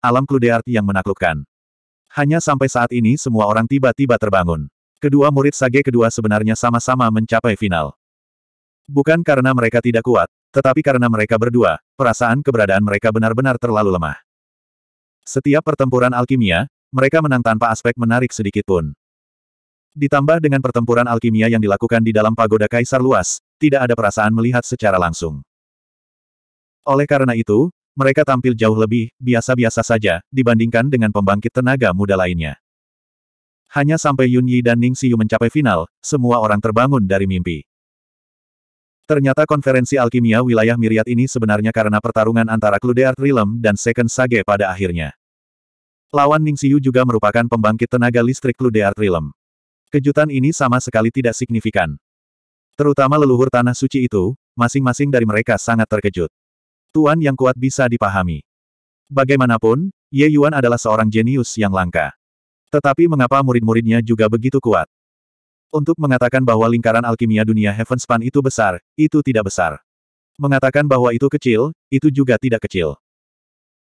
alam Kludeart yang menaklukkan. Hanya sampai saat ini semua orang tiba-tiba terbangun. Kedua murid Sage kedua sebenarnya sama-sama mencapai final. Bukan karena mereka tidak kuat, tetapi karena mereka berdua, perasaan keberadaan mereka benar-benar terlalu lemah. Setiap pertempuran alkimia, mereka menang tanpa aspek menarik sedikit pun. Ditambah dengan pertempuran alkimia yang dilakukan di dalam pagoda kaisar luas, tidak ada perasaan melihat secara langsung. Oleh karena itu, mereka tampil jauh lebih biasa-biasa saja dibandingkan dengan pembangkit tenaga muda lainnya. Hanya sampai Yun Yi dan Ning Xiu mencapai final, semua orang terbangun dari mimpi. Ternyata konferensi alkimia wilayah Miriat ini sebenarnya karena pertarungan antara Clude Art Realm dan Second Sage pada akhirnya. Lawan Ning Xiu juga merupakan pembangkit tenaga listrik Clude Art Realm. Kejutan ini sama sekali tidak signifikan. Terutama leluhur tanah suci itu, masing-masing dari mereka sangat terkejut. Tuan yang kuat bisa dipahami. Bagaimanapun, Ye Yuan adalah seorang jenius yang langka. Tetapi mengapa murid-muridnya juga begitu kuat? Untuk mengatakan bahwa lingkaran alkimia dunia Heavenspan itu besar, itu tidak besar. Mengatakan bahwa itu kecil, itu juga tidak kecil.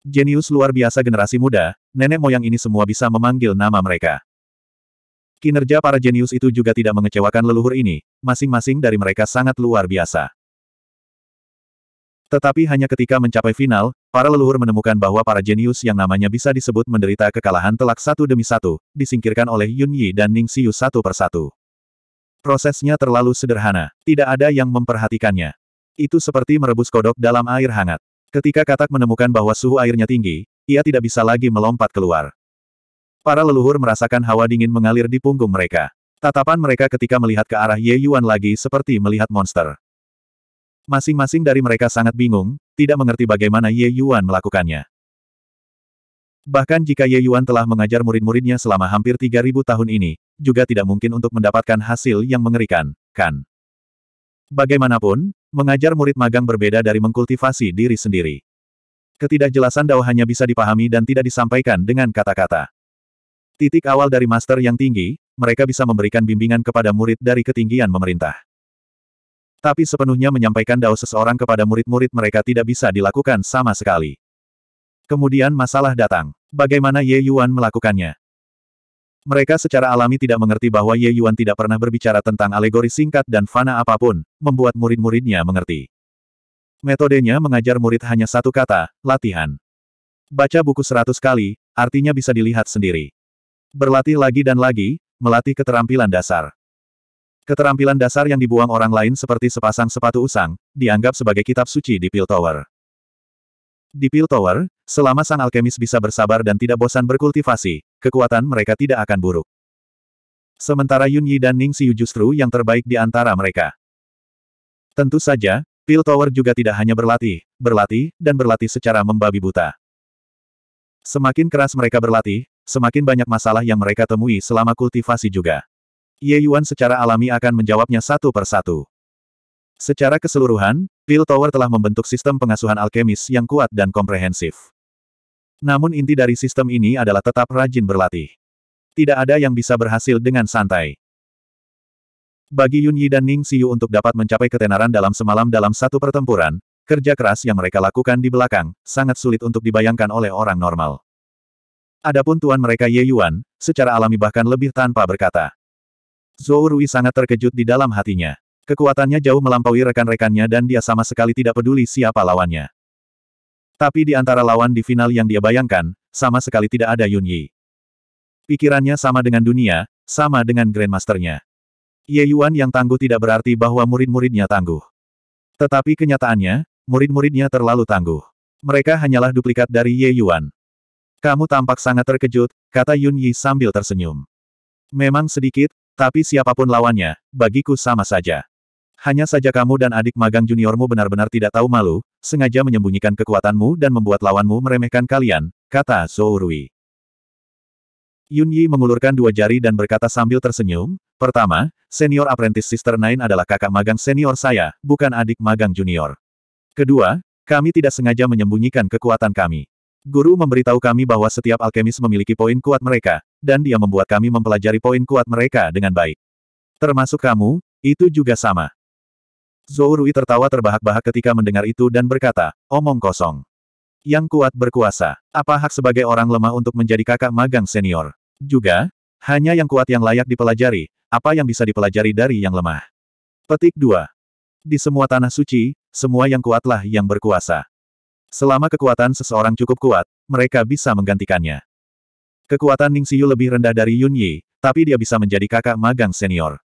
Jenius luar biasa generasi muda, nenek moyang ini semua bisa memanggil nama mereka. Kinerja para jenius itu juga tidak mengecewakan leluhur ini, masing-masing dari mereka sangat luar biasa. Tetapi hanya ketika mencapai final, para leluhur menemukan bahwa para jenius yang namanya bisa disebut menderita kekalahan telak satu demi satu, disingkirkan oleh Yun Yi dan Ning Xiu satu persatu. Prosesnya terlalu sederhana, tidak ada yang memperhatikannya. Itu seperti merebus kodok dalam air hangat. Ketika katak menemukan bahwa suhu airnya tinggi, ia tidak bisa lagi melompat keluar. Para leluhur merasakan hawa dingin mengalir di punggung mereka. Tatapan mereka ketika melihat ke arah Ye Yuan lagi seperti melihat monster. Masing-masing dari mereka sangat bingung, tidak mengerti bagaimana Ye Yuan melakukannya. Bahkan jika Ye Yuan telah mengajar murid-muridnya selama hampir 3000 tahun ini, juga tidak mungkin untuk mendapatkan hasil yang mengerikan, kan? Bagaimanapun, mengajar murid magang berbeda dari mengkultivasi diri sendiri. Ketidakjelasan Dao hanya bisa dipahami dan tidak disampaikan dengan kata-kata. Titik awal dari master yang tinggi, mereka bisa memberikan bimbingan kepada murid dari ketinggian memerintah. Tapi sepenuhnya menyampaikan dao seseorang kepada murid-murid mereka tidak bisa dilakukan sama sekali. Kemudian masalah datang. Bagaimana Ye Yuan melakukannya? Mereka secara alami tidak mengerti bahwa Ye Yuan tidak pernah berbicara tentang alegori singkat dan fana apapun, membuat murid-muridnya mengerti. Metodenya mengajar murid hanya satu kata, latihan. Baca buku seratus kali, artinya bisa dilihat sendiri. Berlatih lagi dan lagi, melatih keterampilan dasar. Keterampilan dasar yang dibuang orang lain seperti sepasang sepatu usang, dianggap sebagai kitab suci di Pill Tower. Di Pill Tower, selama sang alkemis bisa bersabar dan tidak bosan berkultivasi, kekuatan mereka tidak akan buruk. Sementara Yun Yi dan Ning Xiu justru yang terbaik di antara mereka. Tentu saja, Pill Tower juga tidak hanya berlatih, berlatih, dan berlatih secara membabi buta. Semakin keras mereka berlatih, semakin banyak masalah yang mereka temui selama kultivasi juga. Ye Yuan secara alami akan menjawabnya satu per satu. Secara keseluruhan, Pil Tower telah membentuk sistem pengasuhan alkemis yang kuat dan komprehensif. Namun inti dari sistem ini adalah tetap rajin berlatih. Tidak ada yang bisa berhasil dengan santai. Bagi Yun Yi dan Ning Siyu untuk dapat mencapai ketenaran dalam semalam dalam satu pertempuran, kerja keras yang mereka lakukan di belakang, sangat sulit untuk dibayangkan oleh orang normal. Adapun tuan mereka Ye Yuan, secara alami bahkan lebih tanpa berkata. Zhou Rui sangat terkejut di dalam hatinya. Kekuatannya jauh melampaui rekan-rekannya dan dia sama sekali tidak peduli siapa lawannya. Tapi di antara lawan di final yang dia bayangkan, sama sekali tidak ada Yun Yi. Pikirannya sama dengan dunia, sama dengan Grandmasternya. Ye Yuan yang tangguh tidak berarti bahwa murid-muridnya tangguh. Tetapi kenyataannya, murid-muridnya terlalu tangguh. Mereka hanyalah duplikat dari Ye Yuan. Kamu tampak sangat terkejut, kata Yun Yi sambil tersenyum. Memang sedikit, tapi siapapun lawannya, bagiku sama saja. Hanya saja kamu dan adik magang juniormu benar-benar tidak tahu malu, sengaja menyembunyikan kekuatanmu dan membuat lawanmu meremehkan kalian, kata Zhou Rui. Yun Yi mengulurkan dua jari dan berkata sambil tersenyum, pertama, senior apprentice Sister Nine adalah kakak magang senior saya, bukan adik magang junior. Kedua, kami tidak sengaja menyembunyikan kekuatan kami. Guru memberitahu kami bahwa setiap alkemis memiliki poin kuat mereka, dan dia membuat kami mempelajari poin kuat mereka dengan baik. Termasuk kamu, itu juga sama. Zhou tertawa terbahak-bahak ketika mendengar itu dan berkata, omong kosong. Yang kuat berkuasa. Apa hak sebagai orang lemah untuk menjadi kakak magang senior? Juga, hanya yang kuat yang layak dipelajari, apa yang bisa dipelajari dari yang lemah. Petik 2. Di semua tanah suci, semua yang kuatlah yang berkuasa. Selama kekuatan seseorang cukup kuat, mereka bisa menggantikannya. Kekuatan Ning Ningsiyu lebih rendah dari Yun Yi, tapi dia bisa menjadi kakak magang senior.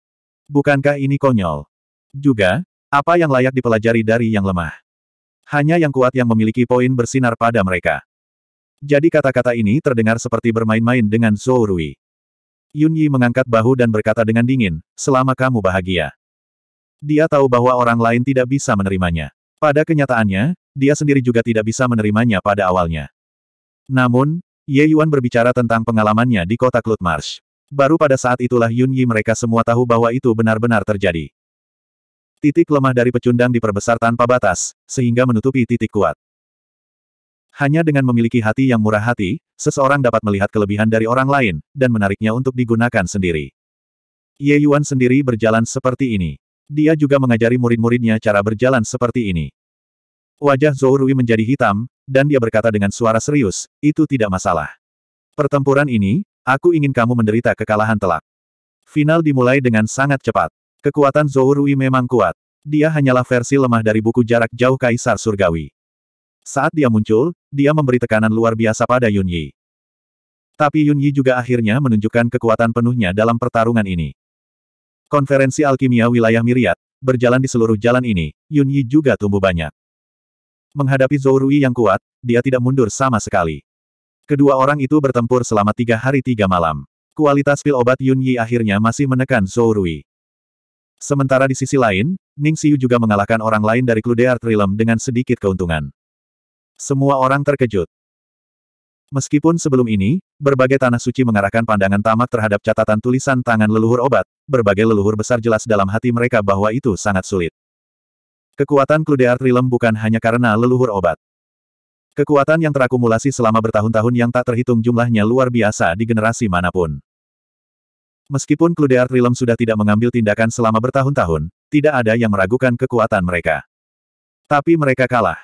Bukankah ini konyol? Juga, apa yang layak dipelajari dari yang lemah? Hanya yang kuat yang memiliki poin bersinar pada mereka. Jadi kata-kata ini terdengar seperti bermain-main dengan Zhou Rui. Yun Yi mengangkat bahu dan berkata dengan dingin, selama kamu bahagia. Dia tahu bahwa orang lain tidak bisa menerimanya. Pada kenyataannya, dia sendiri juga tidak bisa menerimanya pada awalnya. Namun, Ye Yuan berbicara tentang pengalamannya di kota Klutmarsh. Baru pada saat itulah Yun Yi mereka semua tahu bahwa itu benar-benar terjadi. Titik lemah dari pecundang diperbesar tanpa batas, sehingga menutupi titik kuat. Hanya dengan memiliki hati yang murah hati, seseorang dapat melihat kelebihan dari orang lain, dan menariknya untuk digunakan sendiri. Ye Yuan sendiri berjalan seperti ini. Dia juga mengajari murid-muridnya cara berjalan seperti ini. Wajah Zhou Rui menjadi hitam, dan dia berkata dengan suara serius, itu tidak masalah. Pertempuran ini, aku ingin kamu menderita kekalahan telak. Final dimulai dengan sangat cepat. Kekuatan Zhou Rui memang kuat. Dia hanyalah versi lemah dari buku jarak jauh Kaisar Surgawi. Saat dia muncul, dia memberi tekanan luar biasa pada Yun Yi. Tapi Yun Yi juga akhirnya menunjukkan kekuatan penuhnya dalam pertarungan ini. Konferensi Alkimia Wilayah Miriat, berjalan di seluruh jalan ini, Yun Yi juga tumbuh banyak. Menghadapi Zhou Rui yang kuat, dia tidak mundur sama sekali. Kedua orang itu bertempur selama tiga hari tiga malam. Kualitas pil obat Yun Yi akhirnya masih menekan Zhou Rui. Sementara di sisi lain, Ning Xiu juga mengalahkan orang lain dari Cludear Trilem dengan sedikit keuntungan. Semua orang terkejut. Meskipun sebelum ini, berbagai tanah suci mengarahkan pandangan tamak terhadap catatan tulisan tangan leluhur obat, berbagai leluhur besar jelas dalam hati mereka bahwa itu sangat sulit. Kekuatan Kludear Realm bukan hanya karena leluhur obat. Kekuatan yang terakumulasi selama bertahun-tahun yang tak terhitung jumlahnya luar biasa di generasi manapun. Meskipun Kludear Realm sudah tidak mengambil tindakan selama bertahun-tahun, tidak ada yang meragukan kekuatan mereka. Tapi mereka kalah.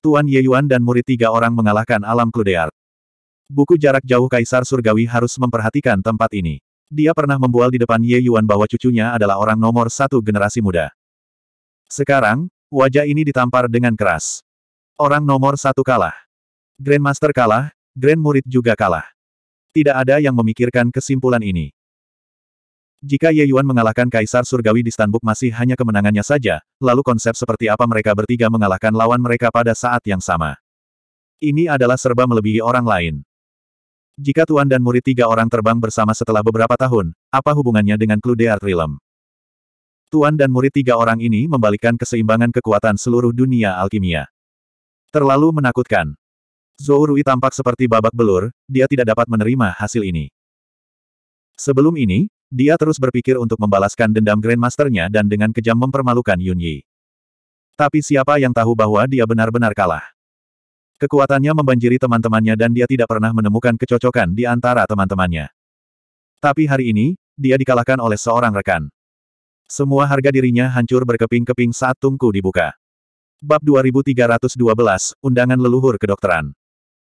Tuan Ye Yuan dan murid tiga orang mengalahkan alam Kludear. Buku jarak jauh Kaisar Surgawi harus memperhatikan tempat ini. Dia pernah membual di depan Ye Yuan bahwa cucunya adalah orang nomor satu generasi muda. Sekarang, wajah ini ditampar dengan keras. Orang nomor satu kalah. Grandmaster kalah, Grand Murid juga kalah. Tidak ada yang memikirkan kesimpulan ini. Jika Ye Yuan mengalahkan Kaisar Surgawi di Stanbuk masih hanya kemenangannya saja, lalu konsep seperti apa mereka bertiga mengalahkan lawan mereka pada saat yang sama. Ini adalah serba melebihi orang lain. Jika Tuan dan murid tiga orang terbang bersama setelah beberapa tahun, apa hubungannya dengan Cludear Realm? Tuan dan murid tiga orang ini membalikan keseimbangan kekuatan seluruh dunia alkimia. Terlalu menakutkan. Rui tampak seperti babak belur, dia tidak dapat menerima hasil ini. Sebelum ini, dia terus berpikir untuk membalaskan dendam Grandmasternya dan dengan kejam mempermalukan Yun Yi. Tapi siapa yang tahu bahwa dia benar-benar kalah? Kekuatannya membanjiri teman-temannya dan dia tidak pernah menemukan kecocokan di antara teman-temannya. Tapi hari ini, dia dikalahkan oleh seorang rekan. Semua harga dirinya hancur berkeping-keping saat tungku dibuka. Bab 2312, Undangan Leluhur Kedokteran.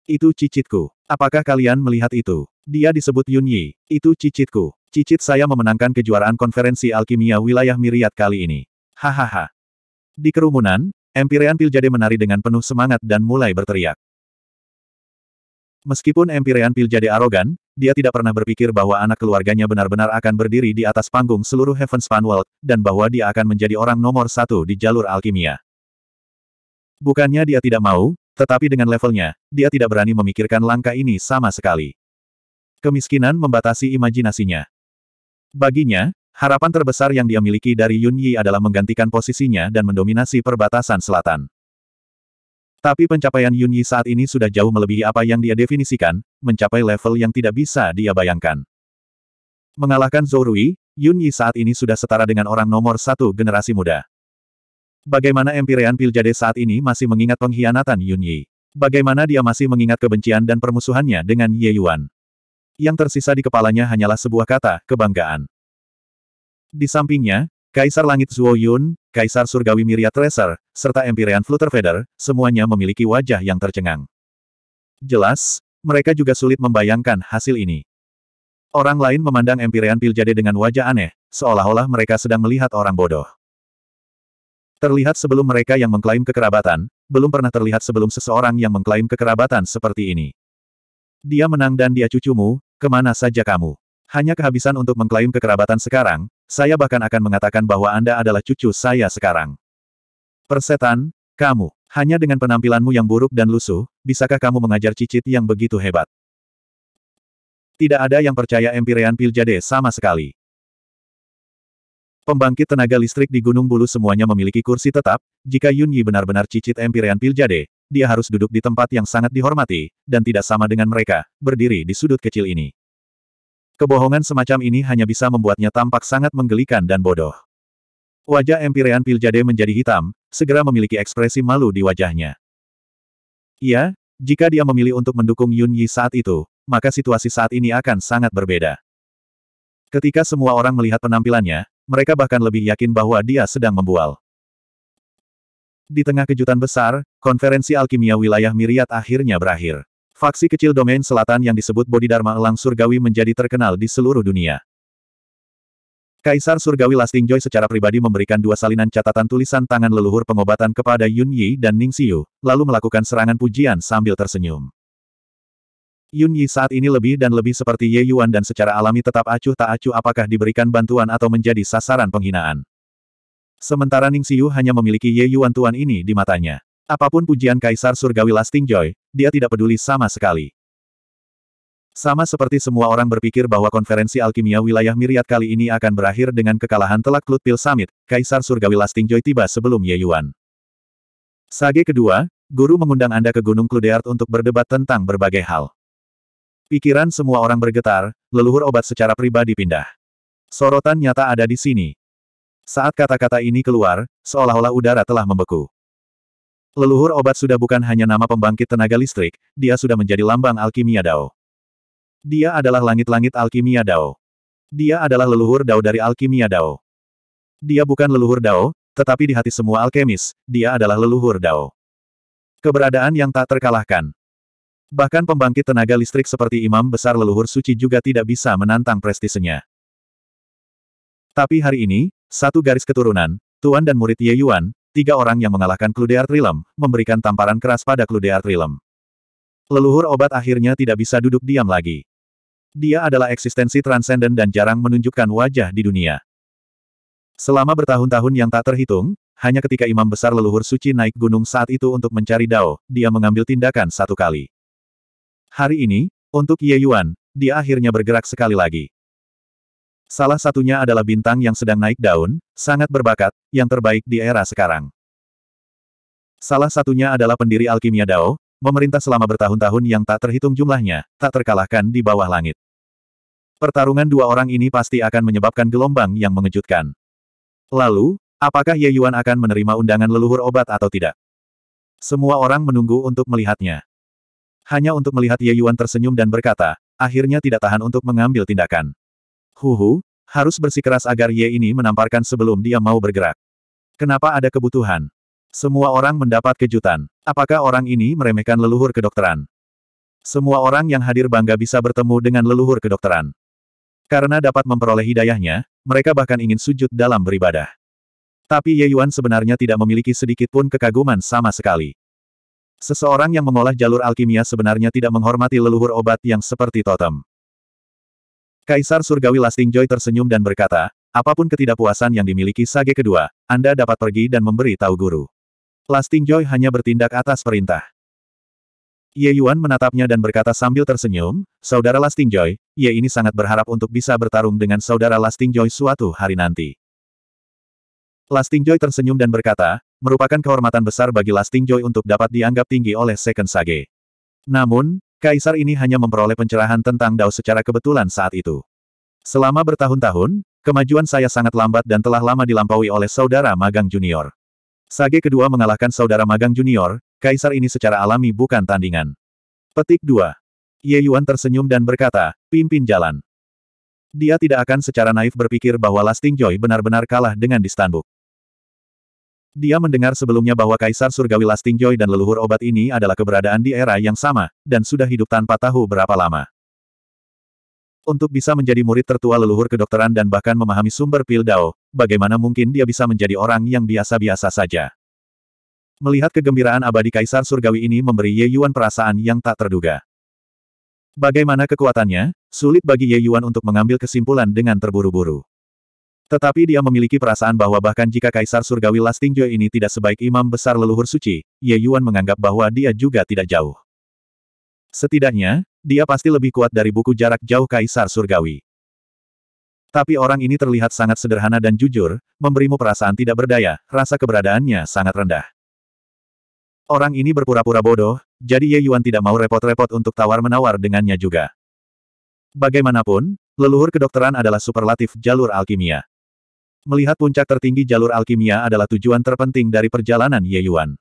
Itu cicitku. Apakah kalian melihat itu? Dia disebut Yun Yi. Itu cicitku. Cicit saya memenangkan kejuaraan konferensi alkimia wilayah Miriat kali ini. Hahaha. Di kerumunan, Empirean Piljade menari dengan penuh semangat dan mulai berteriak. Meskipun Empirean Piljade arogan, dia tidak pernah berpikir bahwa anak keluarganya benar-benar akan berdiri di atas panggung seluruh Heavenspan World, dan bahwa dia akan menjadi orang nomor satu di jalur alkimia. Bukannya dia tidak mau, tetapi dengan levelnya, dia tidak berani memikirkan langkah ini sama sekali. Kemiskinan membatasi imajinasinya. Baginya, harapan terbesar yang dia miliki dari Yun Yi adalah menggantikan posisinya dan mendominasi perbatasan selatan. Tapi pencapaian Yun Yi saat ini sudah jauh melebihi apa yang dia definisikan, mencapai level yang tidak bisa dia bayangkan. Mengalahkan Zhou Rui, Yun Yi saat ini sudah setara dengan orang nomor satu generasi muda. Bagaimana Empirean Piljade saat ini masih mengingat pengkhianatan Yun Yi? Bagaimana dia masih mengingat kebencian dan permusuhannya dengan Ye Yuan? Yang tersisa di kepalanya hanyalah sebuah kata, kebanggaan. Di sampingnya, Kaisar Langit Zuo Yun, Kaisar Surgawi Miria Tracer, serta Empyrean Flutter Feather, semuanya memiliki wajah yang tercengang. Jelas, mereka juga sulit membayangkan hasil ini. Orang lain memandang Empyrean Piljade dengan wajah aneh, seolah-olah mereka sedang melihat orang bodoh. Terlihat sebelum mereka yang mengklaim kekerabatan, belum pernah terlihat sebelum seseorang yang mengklaim kekerabatan seperti ini. Dia menang dan dia cucumu, kemana saja kamu. Hanya kehabisan untuk mengklaim kekerabatan sekarang, saya bahkan akan mengatakan bahwa Anda adalah cucu saya sekarang. Persetan, kamu, hanya dengan penampilanmu yang buruk dan lusuh, bisakah kamu mengajar cicit yang begitu hebat? Tidak ada yang percaya Empirean Piljade sama sekali. Pembangkit tenaga listrik di Gunung Bulu semuanya memiliki kursi tetap, jika Yun Yi benar-benar cicit Empirean Piljade, dia harus duduk di tempat yang sangat dihormati, dan tidak sama dengan mereka, berdiri di sudut kecil ini. Kebohongan semacam ini hanya bisa membuatnya tampak sangat menggelikan dan bodoh. Wajah Empirean Piljade menjadi hitam, segera memiliki ekspresi malu di wajahnya. Ya, jika dia memilih untuk mendukung Yun Yi saat itu, maka situasi saat ini akan sangat berbeda. Ketika semua orang melihat penampilannya, mereka bahkan lebih yakin bahwa dia sedang membual. Di tengah kejutan besar, konferensi alkimia wilayah Miriat akhirnya berakhir. Faksi kecil domain selatan yang disebut Bodhidharma Elang Surgawi menjadi terkenal di seluruh dunia. Kaisar Surgawi Lasting Joy secara pribadi memberikan dua salinan catatan tulisan tangan leluhur pengobatan kepada Yun Yi dan Ning Xiu, lalu melakukan serangan pujian sambil tersenyum. Yun Yi saat ini lebih dan lebih seperti Ye Yuan dan secara alami tetap acuh tak acuh apakah diberikan bantuan atau menjadi sasaran penghinaan. Sementara Ning Xiu hanya memiliki Ye Yuan Tuan ini di matanya. Apapun pujian Kaisar Surgawi Lasting Joy, dia tidak peduli sama sekali. Sama seperti semua orang berpikir bahwa konferensi alkimia wilayah Miriat kali ini akan berakhir dengan kekalahan telak Klut Pil Summit, Kaisar Surgawi Joy tiba sebelum Ye Yuan. Sage kedua, guru mengundang Anda ke Gunung Kludeart untuk berdebat tentang berbagai hal. Pikiran semua orang bergetar, leluhur obat secara pribadi pindah. Sorotan nyata ada di sini. Saat kata-kata ini keluar, seolah-olah udara telah membeku. Leluhur obat sudah bukan hanya nama pembangkit tenaga listrik, dia sudah menjadi lambang alkimia Dao. Dia adalah langit-langit alkimia Dao. Dia adalah leluhur Dao dari alkimia Dao. Dia bukan leluhur Dao, tetapi di hati semua alkemis, dia adalah leluhur Dao. Keberadaan yang tak terkalahkan. Bahkan pembangkit tenaga listrik seperti imam besar leluhur suci juga tidak bisa menantang prestisenya. Tapi hari ini, satu garis keturunan, Tuan dan murid Ye Yuan, tiga orang yang mengalahkan Kludear Realm, memberikan tamparan keras pada Kludear Realm. Leluhur obat akhirnya tidak bisa duduk diam lagi. Dia adalah eksistensi transenden dan jarang menunjukkan wajah di dunia. Selama bertahun-tahun yang tak terhitung, hanya ketika imam besar leluhur suci naik gunung saat itu untuk mencari Dao, dia mengambil tindakan satu kali. Hari ini, untuk Ye Yuan, dia akhirnya bergerak sekali lagi. Salah satunya adalah bintang yang sedang naik daun, sangat berbakat, yang terbaik di era sekarang. Salah satunya adalah pendiri alkimia Dao, memerintah selama bertahun-tahun yang tak terhitung jumlahnya, tak terkalahkan di bawah langit. Pertarungan dua orang ini pasti akan menyebabkan gelombang yang mengejutkan. Lalu, apakah Ye Yuan akan menerima undangan leluhur obat atau tidak? Semua orang menunggu untuk melihatnya. Hanya untuk melihat Ye Yuan tersenyum dan berkata, akhirnya tidak tahan untuk mengambil tindakan. Huhu, harus bersikeras agar Ye ini menamparkan sebelum dia mau bergerak. Kenapa ada kebutuhan? Semua orang mendapat kejutan. Apakah orang ini meremehkan leluhur kedokteran? Semua orang yang hadir bangga bisa bertemu dengan leluhur kedokteran. Karena dapat memperoleh hidayahnya, mereka bahkan ingin sujud dalam beribadah. Tapi Ye Yuan sebenarnya tidak memiliki sedikit pun kekaguman sama sekali. Seseorang yang mengolah jalur alkimia sebenarnya tidak menghormati leluhur obat yang seperti totem. Kaisar Surgawi Lasting Joy tersenyum dan berkata, apapun ketidakpuasan yang dimiliki Sage kedua, Anda dapat pergi dan memberi tahu guru. Lasting Joy hanya bertindak atas perintah. Ye Yuan menatapnya dan berkata sambil tersenyum, Saudara Lasting Joy, Ye ini sangat berharap untuk bisa bertarung dengan Saudara Lasting Joy suatu hari nanti. Lasting Joy tersenyum dan berkata, merupakan kehormatan besar bagi Lasting Joy untuk dapat dianggap tinggi oleh Second Sage. Namun, Kaisar ini hanya memperoleh pencerahan tentang Dao secara kebetulan saat itu. Selama bertahun-tahun, kemajuan saya sangat lambat dan telah lama dilampaui oleh saudara magang junior. Sage kedua mengalahkan saudara magang junior, kaisar ini secara alami bukan tandingan. Petik 2. Ye Yuan tersenyum dan berkata, pimpin jalan. Dia tidak akan secara naif berpikir bahwa Lasting Joy benar-benar kalah dengan Distanbuk. Dia mendengar sebelumnya bahwa Kaisar Surgawi Lasting Joy dan leluhur obat ini adalah keberadaan di era yang sama, dan sudah hidup tanpa tahu berapa lama. Untuk bisa menjadi murid tertua leluhur kedokteran dan bahkan memahami sumber pil Dao, bagaimana mungkin dia bisa menjadi orang yang biasa-biasa saja. Melihat kegembiraan abadi Kaisar Surgawi ini memberi Ye Yuan perasaan yang tak terduga. Bagaimana kekuatannya, sulit bagi Ye Yuan untuk mengambil kesimpulan dengan terburu-buru. Tetapi dia memiliki perasaan bahwa bahkan jika Kaisar Surgawi lasting joy ini tidak sebaik imam besar leluhur suci, Ye Yuan menganggap bahwa dia juga tidak jauh. Setidaknya, dia pasti lebih kuat dari buku jarak jauh Kaisar Surgawi. Tapi orang ini terlihat sangat sederhana dan jujur, memberimu perasaan tidak berdaya, rasa keberadaannya sangat rendah. Orang ini berpura-pura bodoh, jadi Ye Yuan tidak mau repot-repot untuk tawar-menawar dengannya juga. Bagaimanapun, leluhur kedokteran adalah superlatif jalur alkimia. Melihat puncak tertinggi jalur alkimia adalah tujuan terpenting dari perjalanan Ye Yuan.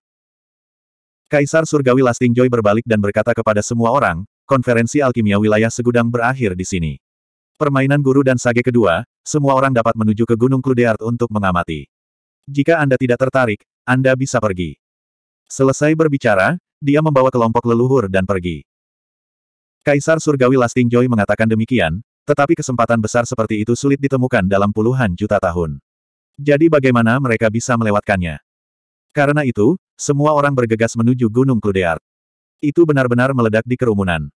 Kaisar Surgawi Lasting Joy berbalik dan berkata kepada semua orang, konferensi alkimia wilayah segudang berakhir di sini. Permainan guru dan sage kedua, semua orang dapat menuju ke Gunung Kludeart untuk mengamati. Jika Anda tidak tertarik, Anda bisa pergi. Selesai berbicara, dia membawa kelompok leluhur dan pergi. Kaisar Surgawi Lasting Joy mengatakan demikian, tetapi kesempatan besar seperti itu sulit ditemukan dalam puluhan juta tahun. Jadi bagaimana mereka bisa melewatkannya? Karena itu, semua orang bergegas menuju Gunung Kludear. Itu benar-benar meledak di kerumunan.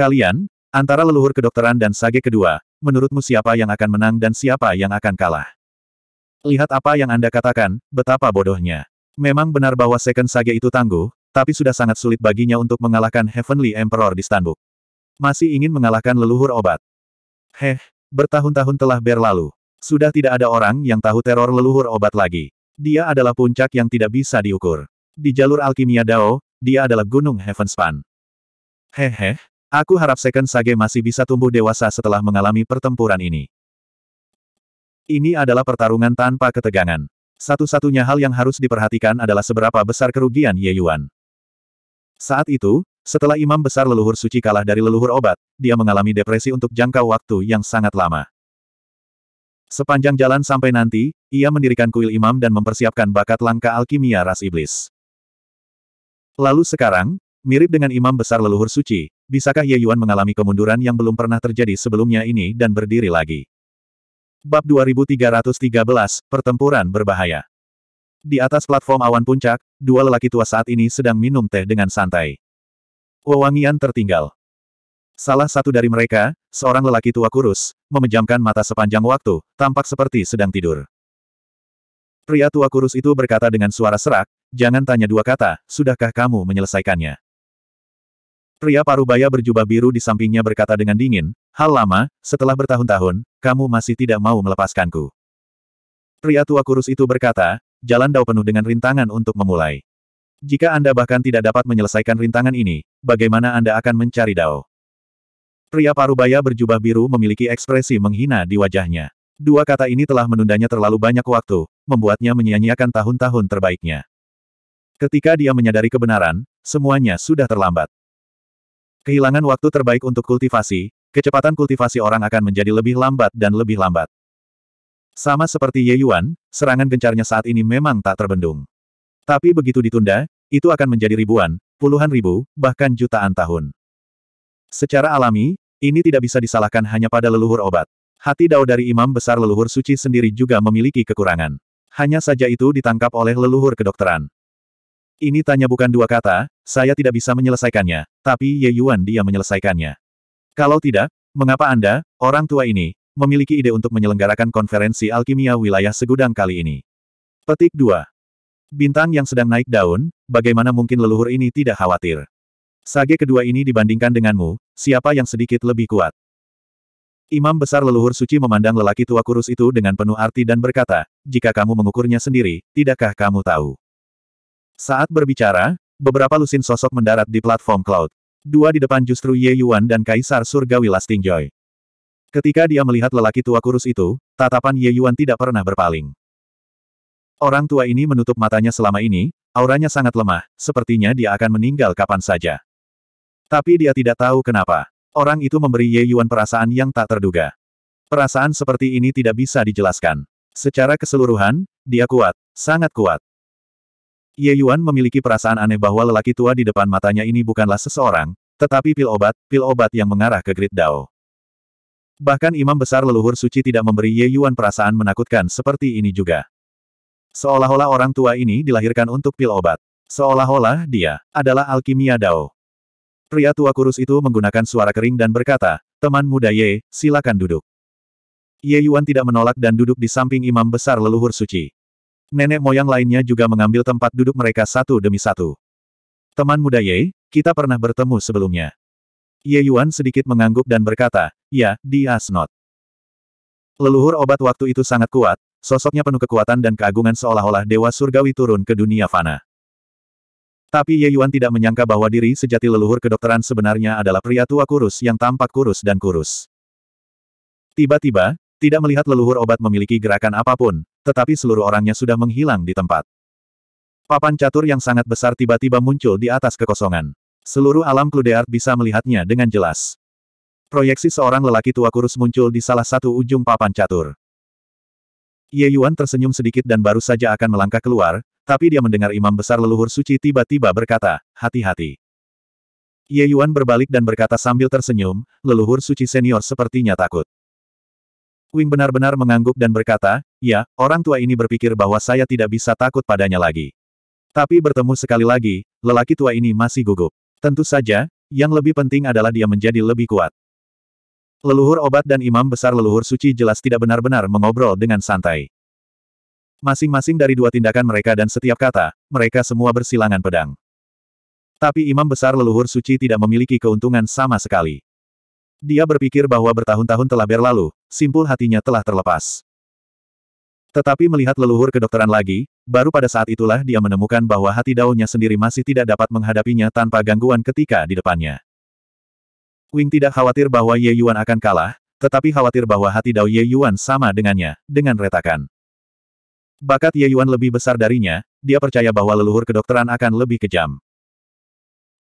Kalian, antara leluhur kedokteran dan sage kedua, menurutmu siapa yang akan menang dan siapa yang akan kalah? Lihat apa yang Anda katakan, betapa bodohnya. Memang benar bahwa Second Sage itu tangguh, tapi sudah sangat sulit baginya untuk mengalahkan Heavenly Emperor di Stanbuk. Masih ingin mengalahkan leluhur obat. Heh, bertahun-tahun telah berlalu. Sudah tidak ada orang yang tahu teror leluhur obat lagi. Dia adalah puncak yang tidak bisa diukur. Di jalur alkimia Dao, dia adalah gunung Heavenspan. Hehe, aku harap Second Sage masih bisa tumbuh dewasa setelah mengalami pertempuran ini. Ini adalah pertarungan tanpa ketegangan. Satu-satunya hal yang harus diperhatikan adalah seberapa besar kerugian Ye Yuan. Saat itu, setelah imam besar leluhur suci kalah dari leluhur obat, dia mengalami depresi untuk jangka waktu yang sangat lama. Sepanjang jalan sampai nanti, ia mendirikan kuil imam dan mempersiapkan bakat langka alkimia ras iblis. Lalu sekarang, mirip dengan imam besar leluhur suci, bisakah Ye Yuan mengalami kemunduran yang belum pernah terjadi sebelumnya ini dan berdiri lagi? Bab 2313, Pertempuran Berbahaya Di atas platform awan puncak, dua lelaki tua saat ini sedang minum teh dengan santai. Wewangian tertinggal. Salah satu dari mereka, seorang lelaki tua kurus, memejamkan mata sepanjang waktu, tampak seperti sedang tidur. Pria tua kurus itu berkata dengan suara serak, jangan tanya dua kata, sudahkah kamu menyelesaikannya? Pria parubaya berjubah biru di sampingnya berkata dengan dingin, Hal lama, setelah bertahun-tahun, kamu masih tidak mau melepaskanku. Pria tua kurus itu berkata, jalan dao penuh dengan rintangan untuk memulai. Jika Anda bahkan tidak dapat menyelesaikan rintangan ini, bagaimana Anda akan mencari dao? Pria parubaya berjubah biru memiliki ekspresi menghina di wajahnya. Dua kata ini telah menundanya terlalu banyak waktu, membuatnya menyia-nyiakan tahun-tahun terbaiknya. Ketika dia menyadari kebenaran, semuanya sudah terlambat. Kehilangan waktu terbaik untuk kultivasi, kecepatan kultivasi orang akan menjadi lebih lambat dan lebih lambat. Sama seperti Ye Yuan, serangan gencarnya saat ini memang tak terbendung. Tapi begitu ditunda, itu akan menjadi ribuan, puluhan ribu, bahkan jutaan tahun. Secara alami, ini tidak bisa disalahkan hanya pada leluhur obat. Hati dao dari imam besar leluhur suci sendiri juga memiliki kekurangan. Hanya saja itu ditangkap oleh leluhur kedokteran. Ini tanya bukan dua kata, saya tidak bisa menyelesaikannya, tapi Ye Yuan dia menyelesaikannya. Kalau tidak, mengapa Anda, orang tua ini, memiliki ide untuk menyelenggarakan konferensi alkimia wilayah segudang kali ini? Petik 2. Bintang yang sedang naik daun, bagaimana mungkin leluhur ini tidak khawatir? Sage kedua ini dibandingkan denganmu, siapa yang sedikit lebih kuat? Imam besar leluhur suci memandang lelaki tua kurus itu dengan penuh arti dan berkata, jika kamu mengukurnya sendiri, tidakkah kamu tahu? Saat berbicara, beberapa lusin sosok mendarat di platform cloud. Dua di depan justru Ye Yuan dan Kaisar Surgawi Lasting Joy. Ketika dia melihat lelaki tua kurus itu, tatapan Ye Yuan tidak pernah berpaling. Orang tua ini menutup matanya selama ini, auranya sangat lemah, sepertinya dia akan meninggal kapan saja. Tapi dia tidak tahu kenapa. Orang itu memberi Ye Yuan perasaan yang tak terduga. Perasaan seperti ini tidak bisa dijelaskan. Secara keseluruhan, dia kuat, sangat kuat. Ye Yuan memiliki perasaan aneh bahwa lelaki tua di depan matanya ini bukanlah seseorang, tetapi pil obat, pil obat yang mengarah ke Grid Dao. Bahkan imam besar leluhur suci tidak memberi Ye Yuan perasaan menakutkan seperti ini juga. Seolah-olah orang tua ini dilahirkan untuk pil obat. Seolah-olah dia adalah alkimia Dao. Pria tua kurus itu menggunakan suara kering dan berkata, teman muda Ye, silakan duduk. Ye Yuan tidak menolak dan duduk di samping imam besar leluhur suci. Nenek moyang lainnya juga mengambil tempat duduk mereka satu demi satu. Teman muda Ye, kita pernah bertemu sebelumnya. Ye Yuan sedikit mengangguk dan berkata, ya, dia snot. Leluhur obat waktu itu sangat kuat, sosoknya penuh kekuatan dan keagungan seolah-olah dewa surgawi turun ke dunia fana. Tapi Ye Yuan tidak menyangka bahwa diri sejati leluhur kedokteran sebenarnya adalah pria tua kurus yang tampak kurus dan kurus. Tiba-tiba, tidak melihat leluhur obat memiliki gerakan apapun, tetapi seluruh orangnya sudah menghilang di tempat. Papan catur yang sangat besar tiba-tiba muncul di atas kekosongan. Seluruh alam kludeart bisa melihatnya dengan jelas. Proyeksi seorang lelaki tua kurus muncul di salah satu ujung papan catur. Ye Yuan tersenyum sedikit dan baru saja akan melangkah keluar, tapi dia mendengar imam besar leluhur suci tiba-tiba berkata, hati-hati. Ye Yuan berbalik dan berkata sambil tersenyum, leluhur suci senior sepertinya takut. Wing benar-benar mengangguk dan berkata, ya, orang tua ini berpikir bahwa saya tidak bisa takut padanya lagi. Tapi bertemu sekali lagi, lelaki tua ini masih gugup. Tentu saja, yang lebih penting adalah dia menjadi lebih kuat. Leluhur obat dan imam besar leluhur suci jelas tidak benar-benar mengobrol dengan santai. Masing-masing dari dua tindakan mereka dan setiap kata, mereka semua bersilangan pedang. Tapi imam besar leluhur suci tidak memiliki keuntungan sama sekali. Dia berpikir bahwa bertahun-tahun telah berlalu, simpul hatinya telah terlepas. Tetapi melihat leluhur kedokteran lagi, baru pada saat itulah dia menemukan bahwa hati daunnya sendiri masih tidak dapat menghadapinya tanpa gangguan ketika di depannya. Wing tidak khawatir bahwa Ye Yuan akan kalah, tetapi khawatir bahwa hati dao Ye Yuan sama dengannya, dengan retakan. Bakat Ye Yuan lebih besar darinya, dia percaya bahwa leluhur kedokteran akan lebih kejam.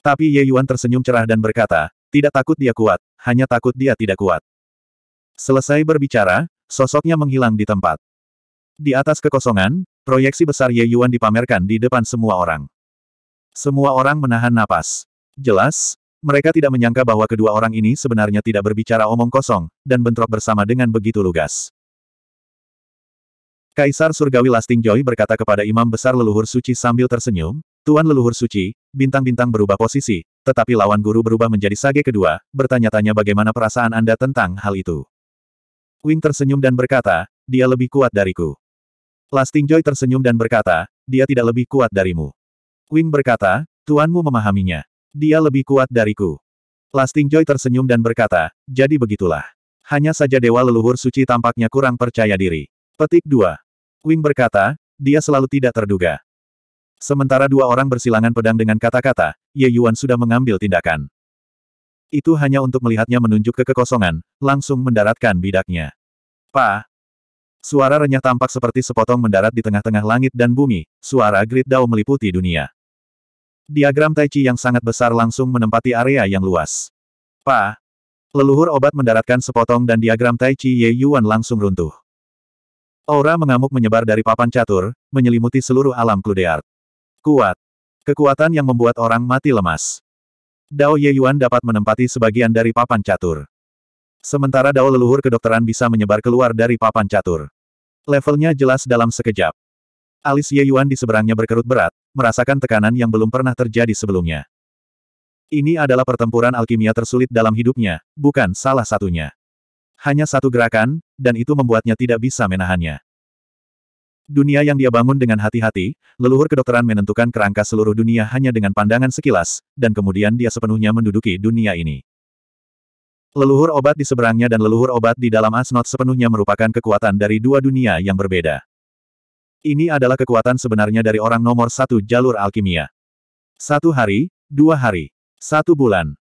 Tapi Ye Yuan tersenyum cerah dan berkata, tidak takut dia kuat, hanya takut dia tidak kuat. Selesai berbicara, sosoknya menghilang di tempat. Di atas kekosongan, proyeksi besar Ye Yuan dipamerkan di depan semua orang. Semua orang menahan napas. Jelas, mereka tidak menyangka bahwa kedua orang ini sebenarnya tidak berbicara omong kosong, dan bentrok bersama dengan begitu lugas. Kaisar Surgawi Lasting Joy berkata kepada Imam Besar Leluhur Suci sambil tersenyum, Tuan Leluhur Suci, bintang-bintang berubah posisi, tetapi lawan guru berubah menjadi sage kedua, bertanya-tanya bagaimana perasaan Anda tentang hal itu. Wing tersenyum dan berkata, dia lebih kuat dariku. Lasting Joy tersenyum dan berkata, dia tidak lebih kuat darimu. Wing berkata, tuanmu memahaminya. Dia lebih kuat dariku. Lasting Joy tersenyum dan berkata, jadi begitulah. Hanya saja Dewa Leluhur Suci tampaknya kurang percaya diri. Petik 2. Wing berkata, dia selalu tidak terduga. Sementara dua orang bersilangan pedang dengan kata-kata, Ye Yuan sudah mengambil tindakan. Itu hanya untuk melihatnya menunjuk ke kekosongan, langsung mendaratkan bidaknya. Pa! Suara renyah tampak seperti sepotong mendarat di tengah-tengah langit dan bumi, suara grid Dao meliputi dunia. Diagram Tai Chi yang sangat besar langsung menempati area yang luas. Pa! Leluhur obat mendaratkan sepotong dan diagram Tai Chi Ye Yuan langsung runtuh. Aura mengamuk menyebar dari papan catur, menyelimuti seluruh alam Kludeart. Kuat. Kekuatan yang membuat orang mati lemas. Dao Ye Yuan dapat menempati sebagian dari papan catur. Sementara Dao leluhur kedokteran bisa menyebar keluar dari papan catur. Levelnya jelas dalam sekejap. Alis Ye Yuan di seberangnya berkerut berat, merasakan tekanan yang belum pernah terjadi sebelumnya. Ini adalah pertempuran alkimia tersulit dalam hidupnya, bukan salah satunya. Hanya satu gerakan, dan itu membuatnya tidak bisa menahannya. Dunia yang dia bangun dengan hati-hati, leluhur kedokteran menentukan kerangka seluruh dunia hanya dengan pandangan sekilas, dan kemudian dia sepenuhnya menduduki dunia ini. Leluhur obat di seberangnya dan leluhur obat di dalam Asnot sepenuhnya merupakan kekuatan dari dua dunia yang berbeda. Ini adalah kekuatan sebenarnya dari orang nomor satu jalur alkimia. Satu hari, dua hari, satu bulan.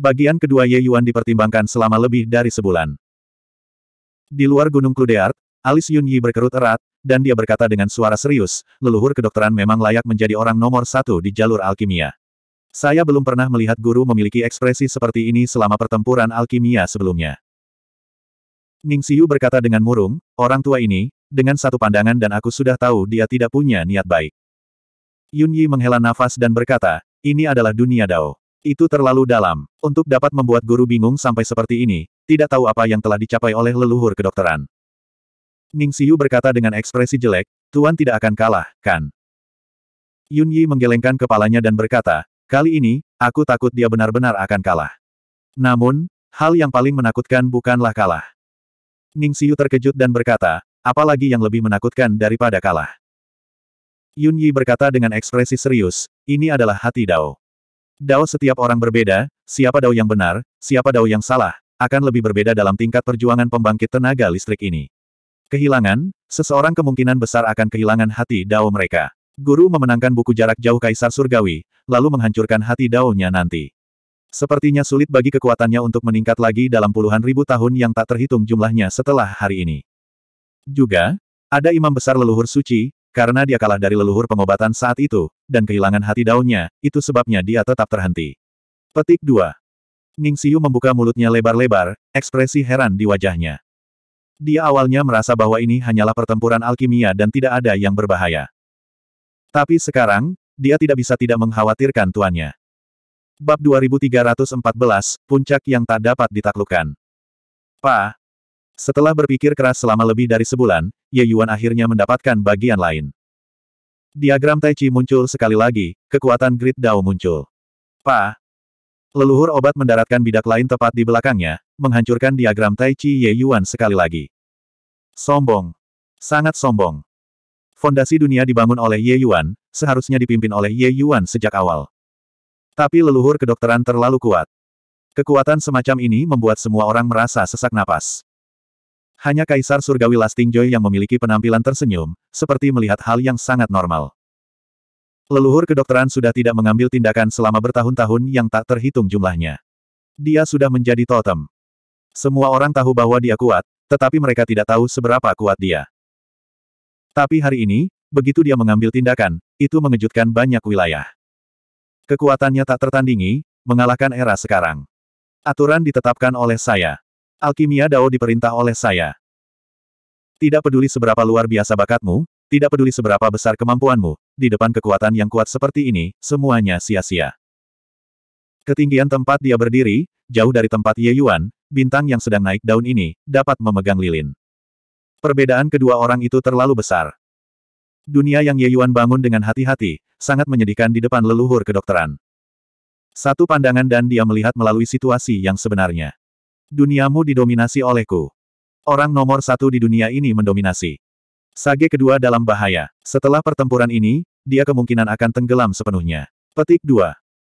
Bagian kedua Ye Yuan dipertimbangkan selama lebih dari sebulan. Di luar Gunung Kludeart, alis Yun Yi berkerut erat, dan dia berkata dengan suara serius, leluhur kedokteran memang layak menjadi orang nomor satu di jalur alkimia. Saya belum pernah melihat guru memiliki ekspresi seperti ini selama pertempuran alkimia sebelumnya. Ning Siu berkata dengan murung, orang tua ini, dengan satu pandangan dan aku sudah tahu dia tidak punya niat baik. Yun Yi menghela nafas dan berkata, ini adalah dunia Dao. Itu terlalu dalam, untuk dapat membuat guru bingung sampai seperti ini, tidak tahu apa yang telah dicapai oleh leluhur kedokteran. Ning Xiu berkata dengan ekspresi jelek, Tuan tidak akan kalah, kan? Yun Yi menggelengkan kepalanya dan berkata, kali ini, aku takut dia benar-benar akan kalah. Namun, hal yang paling menakutkan bukanlah kalah. Ning Xiu terkejut dan berkata, apalagi yang lebih menakutkan daripada kalah. Yun Yi berkata dengan ekspresi serius, ini adalah hati Dao. Dao setiap orang berbeda, siapa Dao yang benar, siapa Dao yang salah, akan lebih berbeda dalam tingkat perjuangan pembangkit tenaga listrik ini. Kehilangan, seseorang kemungkinan besar akan kehilangan hati dao mereka. Guru memenangkan buku jarak jauh Kaisar Surgawi, lalu menghancurkan hati dao nanti. Sepertinya sulit bagi kekuatannya untuk meningkat lagi dalam puluhan ribu tahun yang tak terhitung jumlahnya setelah hari ini. Juga, ada imam besar leluhur suci, karena dia kalah dari leluhur pengobatan saat itu, dan kehilangan hati daunnya, itu sebabnya dia tetap terhenti. Petik 2. Ning Siu membuka mulutnya lebar-lebar, ekspresi heran di wajahnya. Dia awalnya merasa bahwa ini hanyalah pertempuran alkimia dan tidak ada yang berbahaya. Tapi sekarang, dia tidak bisa tidak mengkhawatirkan tuannya. Bab 2314, Puncak yang tak dapat ditaklukkan. Pa. Setelah berpikir keras selama lebih dari sebulan, Ye Yuan akhirnya mendapatkan bagian lain. Diagram Tai Chi muncul sekali lagi, kekuatan Grid Dao muncul. Pa. Leluhur obat mendaratkan bidak lain tepat di belakangnya, menghancurkan diagram Tai Chi Ye Yuan sekali lagi. Sombong. Sangat sombong. Fondasi dunia dibangun oleh Ye Yuan, seharusnya dipimpin oleh Ye Yuan sejak awal. Tapi leluhur kedokteran terlalu kuat. Kekuatan semacam ini membuat semua orang merasa sesak napas. Hanya Kaisar Surgawi Lasting Joy yang memiliki penampilan tersenyum, seperti melihat hal yang sangat normal. Leluhur kedokteran sudah tidak mengambil tindakan selama bertahun-tahun yang tak terhitung jumlahnya. Dia sudah menjadi totem. Semua orang tahu bahwa dia kuat, tetapi mereka tidak tahu seberapa kuat dia. Tapi hari ini, begitu dia mengambil tindakan, itu mengejutkan banyak wilayah. Kekuatannya tak tertandingi, mengalahkan era sekarang. Aturan ditetapkan oleh saya. Alkimia Dao diperintah oleh saya. Tidak peduli seberapa luar biasa bakatmu, tidak peduli seberapa besar kemampuanmu, di depan kekuatan yang kuat seperti ini, semuanya sia-sia. Ketinggian tempat dia berdiri, jauh dari tempat Ye Yuan, bintang yang sedang naik daun ini, dapat memegang lilin. Perbedaan kedua orang itu terlalu besar. Dunia yang Ye Yuan bangun dengan hati-hati, sangat menyedihkan di depan leluhur kedokteran. Satu pandangan dan dia melihat melalui situasi yang sebenarnya. Duniamu didominasi olehku. Orang nomor satu di dunia ini mendominasi. Sage kedua dalam bahaya. Setelah pertempuran ini, dia kemungkinan akan tenggelam sepenuhnya. Petik 2.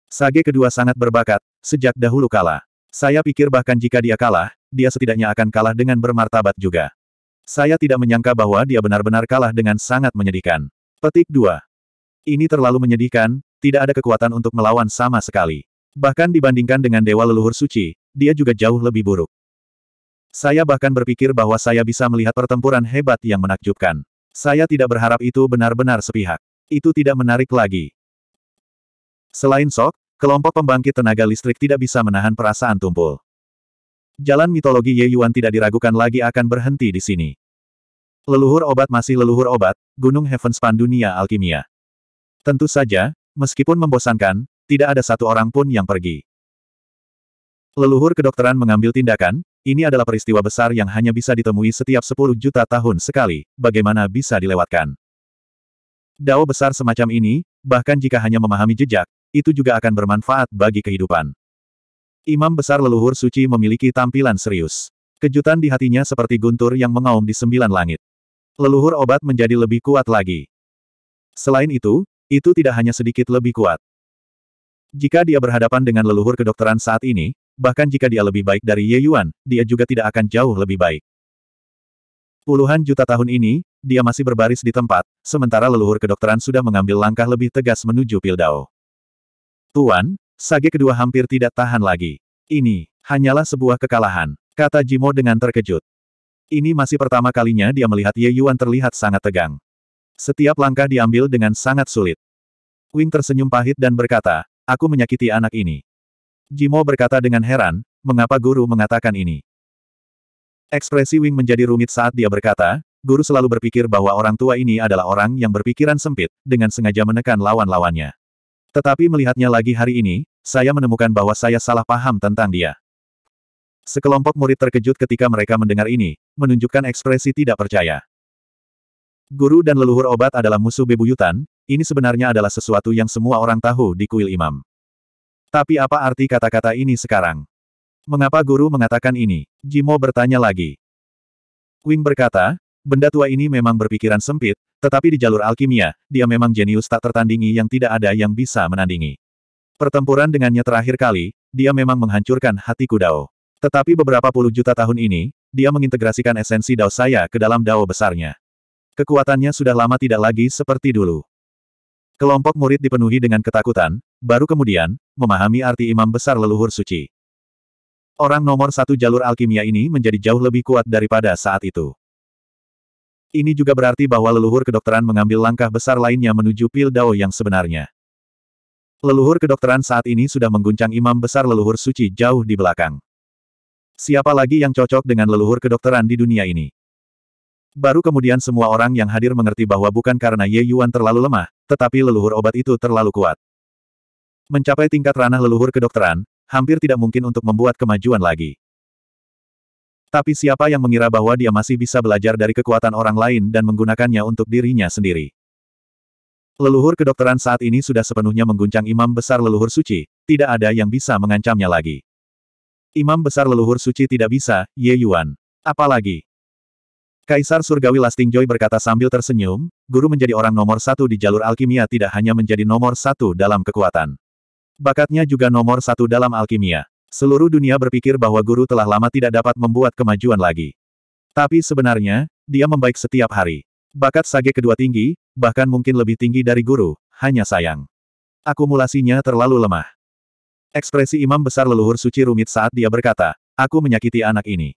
Sage kedua sangat berbakat, sejak dahulu kala. Saya pikir bahkan jika dia kalah, dia setidaknya akan kalah dengan bermartabat juga. Saya tidak menyangka bahwa dia benar-benar kalah dengan sangat menyedihkan. Petik 2. Ini terlalu menyedihkan, tidak ada kekuatan untuk melawan sama sekali. Bahkan dibandingkan dengan Dewa Leluhur Suci, dia juga jauh lebih buruk. Saya bahkan berpikir bahwa saya bisa melihat pertempuran hebat yang menakjubkan. Saya tidak berharap itu benar-benar sepihak. Itu tidak menarik lagi. Selain sok, kelompok pembangkit tenaga listrik tidak bisa menahan perasaan tumpul. Jalan mitologi Ye Yuan tidak diragukan lagi akan berhenti di sini. Leluhur obat masih leluhur obat, Gunung span dunia alkimia. Tentu saja, meskipun membosankan, tidak ada satu orang pun yang pergi. Leluhur kedokteran mengambil tindakan, ini adalah peristiwa besar yang hanya bisa ditemui setiap 10 juta tahun sekali, bagaimana bisa dilewatkan. Dao besar semacam ini, bahkan jika hanya memahami jejak, itu juga akan bermanfaat bagi kehidupan. Imam besar leluhur suci memiliki tampilan serius. Kejutan di hatinya seperti guntur yang mengaum di sembilan langit. Leluhur obat menjadi lebih kuat lagi. Selain itu, itu tidak hanya sedikit lebih kuat. Jika dia berhadapan dengan leluhur kedokteran saat ini, bahkan jika dia lebih baik dari Ye Yuan, dia juga tidak akan jauh lebih baik. Puluhan juta tahun ini, dia masih berbaris di tempat, sementara leluhur kedokteran sudah mengambil langkah lebih tegas menuju Pildao. Tuan, sage kedua hampir tidak tahan lagi. Ini, hanyalah sebuah kekalahan, kata Jimo dengan terkejut. Ini masih pertama kalinya dia melihat Ye Yuan terlihat sangat tegang. Setiap langkah diambil dengan sangat sulit. Wing tersenyum pahit dan berkata, aku menyakiti anak ini. Jimo berkata dengan heran, mengapa guru mengatakan ini? Ekspresi Wing menjadi rumit saat dia berkata, guru selalu berpikir bahwa orang tua ini adalah orang yang berpikiran sempit, dengan sengaja menekan lawan-lawannya. Tetapi melihatnya lagi hari ini, saya menemukan bahwa saya salah paham tentang dia. Sekelompok murid terkejut ketika mereka mendengar ini, menunjukkan ekspresi tidak percaya. Guru dan leluhur obat adalah musuh bebuyutan, ini sebenarnya adalah sesuatu yang semua orang tahu di kuil imam. Tapi apa arti kata-kata ini sekarang? Mengapa guru mengatakan ini? Jimo bertanya lagi. Wing berkata, Benda tua ini memang berpikiran sempit, tetapi di jalur alkimia, dia memang jenius tak tertandingi yang tidak ada yang bisa menandingi. Pertempuran dengannya terakhir kali, dia memang menghancurkan hati Kudao. Tetapi beberapa puluh juta tahun ini, dia mengintegrasikan esensi Dao saya ke dalam Dao besarnya. Kekuatannya sudah lama tidak lagi seperti dulu. Kelompok murid dipenuhi dengan ketakutan, baru kemudian, memahami arti imam besar leluhur suci. Orang nomor satu jalur alkimia ini menjadi jauh lebih kuat daripada saat itu. Ini juga berarti bahwa leluhur kedokteran mengambil langkah besar lainnya menuju pil Dao yang sebenarnya. Leluhur kedokteran saat ini sudah mengguncang imam besar leluhur suci jauh di belakang. Siapa lagi yang cocok dengan leluhur kedokteran di dunia ini? Baru kemudian semua orang yang hadir mengerti bahwa bukan karena Ye Yuan terlalu lemah, tetapi leluhur obat itu terlalu kuat. Mencapai tingkat ranah leluhur kedokteran, hampir tidak mungkin untuk membuat kemajuan lagi. Tapi siapa yang mengira bahwa dia masih bisa belajar dari kekuatan orang lain dan menggunakannya untuk dirinya sendiri? Leluhur kedokteran saat ini sudah sepenuhnya mengguncang imam besar leluhur suci, tidak ada yang bisa mengancamnya lagi. Imam besar leluhur suci tidak bisa, Ye Yuan. Apalagi. Kaisar Surgawi Lasting Joy berkata sambil tersenyum, guru menjadi orang nomor satu di jalur alkimia tidak hanya menjadi nomor satu dalam kekuatan. Bakatnya juga nomor satu dalam alkimia. Seluruh dunia berpikir bahwa guru telah lama tidak dapat membuat kemajuan lagi. Tapi sebenarnya, dia membaik setiap hari. Bakat Sage kedua tinggi, bahkan mungkin lebih tinggi dari guru, hanya sayang. Akumulasinya terlalu lemah. Ekspresi imam besar leluhur suci rumit saat dia berkata, aku menyakiti anak ini.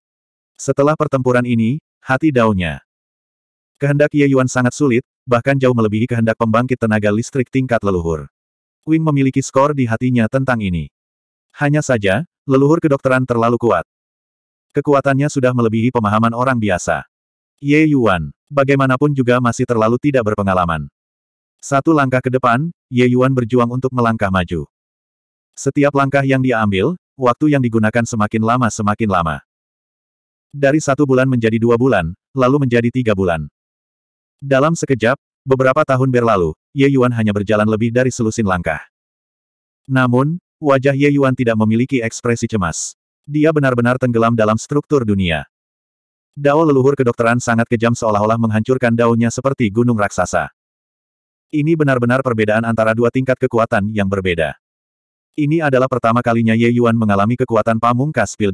Setelah pertempuran ini, hati daunnya. Kehendak Ye Yuan sangat sulit, bahkan jauh melebihi kehendak pembangkit tenaga listrik tingkat leluhur. Wing memiliki skor di hatinya tentang ini. Hanya saja, leluhur kedokteran terlalu kuat. Kekuatannya sudah melebihi pemahaman orang biasa. Ye Yuan, bagaimanapun juga masih terlalu tidak berpengalaman. Satu langkah ke depan, Ye Yuan berjuang untuk melangkah maju. Setiap langkah yang dia ambil, waktu yang digunakan semakin lama semakin lama. Dari satu bulan menjadi dua bulan, lalu menjadi tiga bulan. Dalam sekejap, beberapa tahun berlalu, Ye Yuan hanya berjalan lebih dari selusin langkah. Namun, Wajah Ye Yuan tidak memiliki ekspresi cemas. Dia benar-benar tenggelam dalam struktur dunia. Dao leluhur kedokteran sangat kejam seolah-olah menghancurkan daunnya seperti gunung raksasa. Ini benar-benar perbedaan antara dua tingkat kekuatan yang berbeda. Ini adalah pertama kalinya Ye Yuan mengalami kekuatan pamungkas pil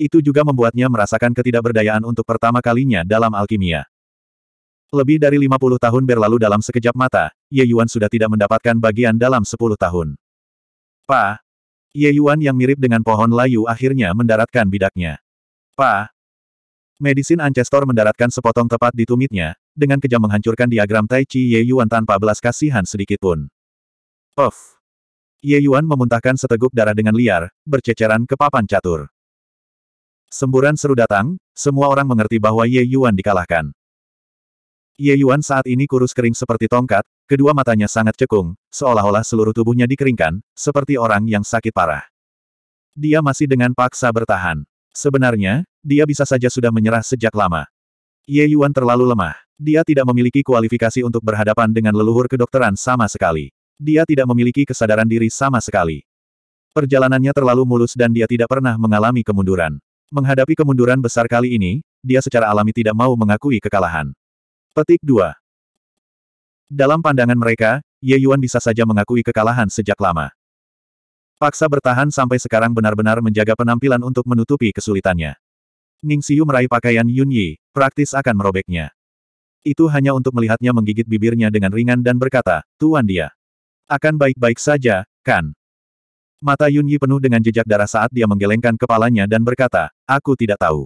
Itu juga membuatnya merasakan ketidakberdayaan untuk pertama kalinya dalam alkimia. Lebih dari 50 tahun berlalu dalam sekejap mata, Ye Yuan sudah tidak mendapatkan bagian dalam 10 tahun. Pa! Ye Yuan yang mirip dengan pohon layu akhirnya mendaratkan bidaknya. Pa! Medisin Ancestor mendaratkan sepotong tepat di tumitnya, dengan kejam menghancurkan diagram Tai Chi Ye Yuan tanpa belas kasihan sedikitpun. Puff! Ye Yuan memuntahkan seteguk darah dengan liar, berceceran ke papan catur. Semburan seru datang, semua orang mengerti bahwa Ye Yuan dikalahkan. Ye Yuan saat ini kurus kering seperti tongkat, kedua matanya sangat cekung, seolah-olah seluruh tubuhnya dikeringkan, seperti orang yang sakit parah. Dia masih dengan paksa bertahan. Sebenarnya, dia bisa saja sudah menyerah sejak lama. Ye Yuan terlalu lemah. Dia tidak memiliki kualifikasi untuk berhadapan dengan leluhur kedokteran sama sekali. Dia tidak memiliki kesadaran diri sama sekali. Perjalanannya terlalu mulus dan dia tidak pernah mengalami kemunduran. Menghadapi kemunduran besar kali ini, dia secara alami tidak mau mengakui kekalahan. Petik 2. Dalam pandangan mereka, Ye Yuan bisa saja mengakui kekalahan sejak lama. Paksa bertahan sampai sekarang benar-benar menjaga penampilan untuk menutupi kesulitannya. Ning Xiu meraih pakaian Yun Yi, praktis akan merobeknya. Itu hanya untuk melihatnya menggigit bibirnya dengan ringan dan berkata, Tuan dia. Akan baik-baik saja, kan? Mata Yun Yi penuh dengan jejak darah saat dia menggelengkan kepalanya dan berkata, Aku tidak tahu.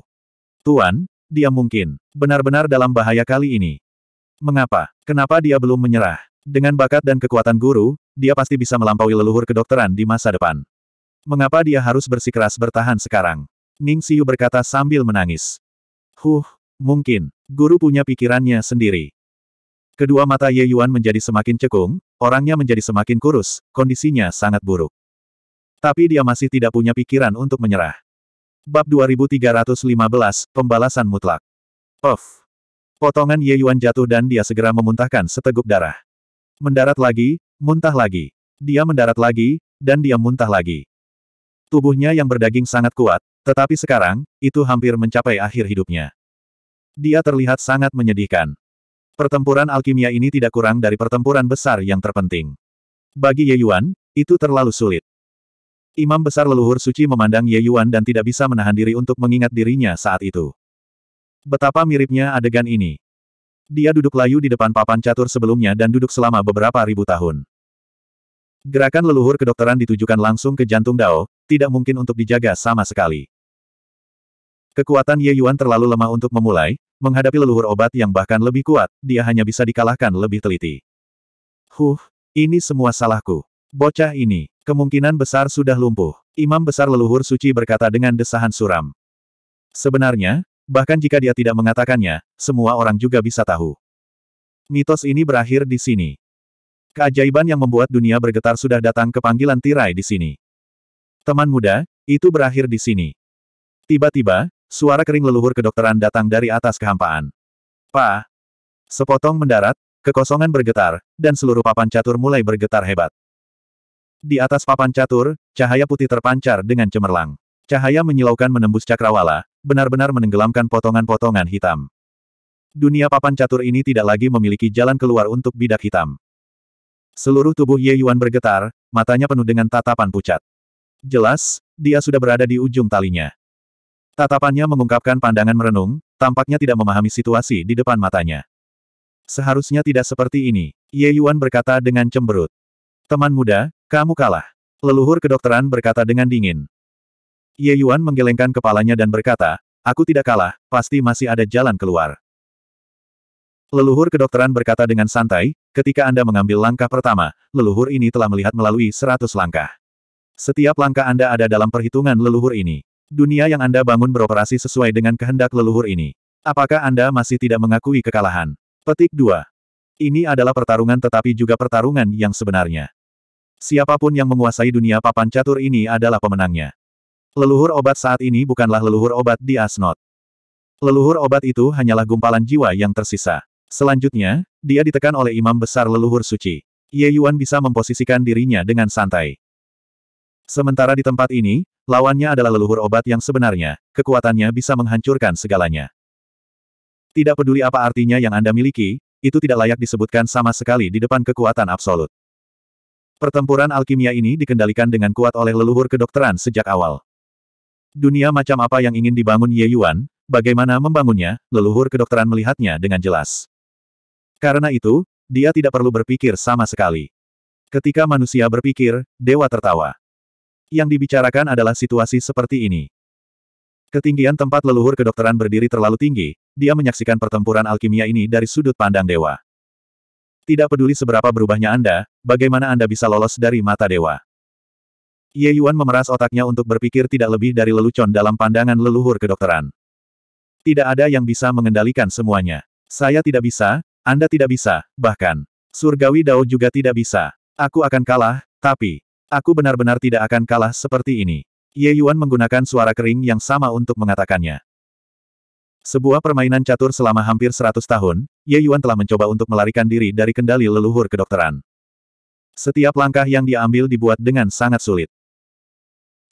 Tuan, dia mungkin benar-benar dalam bahaya kali ini. Mengapa? Kenapa dia belum menyerah? Dengan bakat dan kekuatan guru, dia pasti bisa melampaui leluhur kedokteran di masa depan. Mengapa dia harus bersikeras bertahan sekarang? Ning Siu berkata sambil menangis. Huh, mungkin, guru punya pikirannya sendiri. Kedua mata Ye Yuan menjadi semakin cekung, orangnya menjadi semakin kurus, kondisinya sangat buruk. Tapi dia masih tidak punya pikiran untuk menyerah. Bab 2315, Pembalasan Mutlak. Of. Potongan Ye Yuan jatuh dan dia segera memuntahkan seteguk darah. Mendarat lagi, muntah lagi. Dia mendarat lagi, dan dia muntah lagi. Tubuhnya yang berdaging sangat kuat, tetapi sekarang, itu hampir mencapai akhir hidupnya. Dia terlihat sangat menyedihkan. Pertempuran alkimia ini tidak kurang dari pertempuran besar yang terpenting. Bagi Ye Yuan, itu terlalu sulit. Imam besar leluhur suci memandang Ye Yuan dan tidak bisa menahan diri untuk mengingat dirinya saat itu. Betapa miripnya adegan ini. Dia duduk layu di depan papan catur sebelumnya dan duduk selama beberapa ribu tahun. Gerakan leluhur kedokteran ditujukan langsung ke jantung Dao, tidak mungkin untuk dijaga sama sekali. Kekuatan Ye Yuan terlalu lemah untuk memulai, menghadapi leluhur obat yang bahkan lebih kuat, dia hanya bisa dikalahkan lebih teliti. Huh, ini semua salahku. Bocah ini. Kemungkinan besar sudah lumpuh. Imam besar leluhur suci berkata dengan desahan suram. Sebenarnya, bahkan jika dia tidak mengatakannya, semua orang juga bisa tahu. Mitos ini berakhir di sini. Keajaiban yang membuat dunia bergetar sudah datang ke panggilan tirai di sini. Teman muda, itu berakhir di sini. Tiba-tiba, suara kering leluhur kedokteran datang dari atas kehampaan. Pa! Sepotong mendarat, kekosongan bergetar, dan seluruh papan catur mulai bergetar hebat. Di atas papan catur, cahaya putih terpancar dengan cemerlang. Cahaya menyilaukan menembus cakrawala, benar-benar menenggelamkan potongan-potongan hitam. Dunia papan catur ini tidak lagi memiliki jalan keluar untuk bidak hitam. Seluruh tubuh Ye Yuan bergetar, matanya penuh dengan tatapan pucat. Jelas, dia sudah berada di ujung talinya. Tatapannya mengungkapkan pandangan merenung, tampaknya tidak memahami situasi di depan matanya. Seharusnya tidak seperti ini, Ye Yuan berkata dengan cemberut. Teman muda, kamu kalah. Leluhur kedokteran berkata dengan dingin. Ye Yuan menggelengkan kepalanya dan berkata, aku tidak kalah, pasti masih ada jalan keluar. Leluhur kedokteran berkata dengan santai, ketika Anda mengambil langkah pertama, leluhur ini telah melihat melalui seratus langkah. Setiap langkah Anda ada dalam perhitungan leluhur ini. Dunia yang Anda bangun beroperasi sesuai dengan kehendak leluhur ini. Apakah Anda masih tidak mengakui kekalahan? Petik 2. Ini adalah pertarungan tetapi juga pertarungan yang sebenarnya. Siapapun yang menguasai dunia papan catur ini adalah pemenangnya. Leluhur obat saat ini bukanlah leluhur obat di Asnot. Leluhur obat itu hanyalah gumpalan jiwa yang tersisa. Selanjutnya, dia ditekan oleh imam besar leluhur suci. Ye Yuan bisa memposisikan dirinya dengan santai. Sementara di tempat ini, lawannya adalah leluhur obat yang sebenarnya, kekuatannya bisa menghancurkan segalanya. Tidak peduli apa artinya yang Anda miliki, itu tidak layak disebutkan sama sekali di depan kekuatan absolut. Pertempuran alkimia ini dikendalikan dengan kuat oleh leluhur kedokteran sejak awal. Dunia macam apa yang ingin dibangun Ye Yuan, bagaimana membangunnya, leluhur kedokteran melihatnya dengan jelas. Karena itu, dia tidak perlu berpikir sama sekali. Ketika manusia berpikir, dewa tertawa. Yang dibicarakan adalah situasi seperti ini. Ketinggian tempat leluhur kedokteran berdiri terlalu tinggi, dia menyaksikan pertempuran alkimia ini dari sudut pandang dewa. Tidak peduli seberapa berubahnya Anda, bagaimana Anda bisa lolos dari mata dewa. Ye Yuan memeras otaknya untuk berpikir tidak lebih dari lelucon dalam pandangan leluhur kedokteran. Tidak ada yang bisa mengendalikan semuanya. Saya tidak bisa, Anda tidak bisa, bahkan. Surgawi Dao juga tidak bisa. Aku akan kalah, tapi, aku benar-benar tidak akan kalah seperti ini. Ye Yuan menggunakan suara kering yang sama untuk mengatakannya. Sebuah permainan catur selama hampir 100 tahun, Ye Yuan telah mencoba untuk melarikan diri dari kendali leluhur kedokteran. Setiap langkah yang diambil dibuat dengan sangat sulit.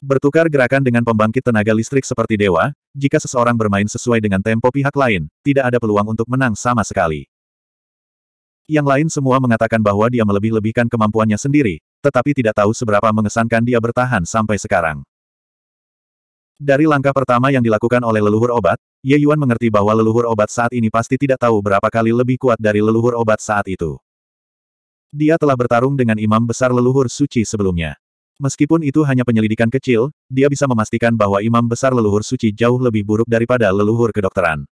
Bertukar gerakan dengan pembangkit tenaga listrik seperti dewa, jika seseorang bermain sesuai dengan tempo pihak lain, tidak ada peluang untuk menang sama sekali. Yang lain semua mengatakan bahwa dia melebih-lebihkan kemampuannya sendiri, tetapi tidak tahu seberapa mengesankan dia bertahan sampai sekarang. Dari langkah pertama yang dilakukan oleh leluhur obat, Ye Yuan mengerti bahwa leluhur obat saat ini pasti tidak tahu berapa kali lebih kuat dari leluhur obat saat itu. Dia telah bertarung dengan imam besar leluhur suci sebelumnya. Meskipun itu hanya penyelidikan kecil, dia bisa memastikan bahwa imam besar leluhur suci jauh lebih buruk daripada leluhur kedokteran.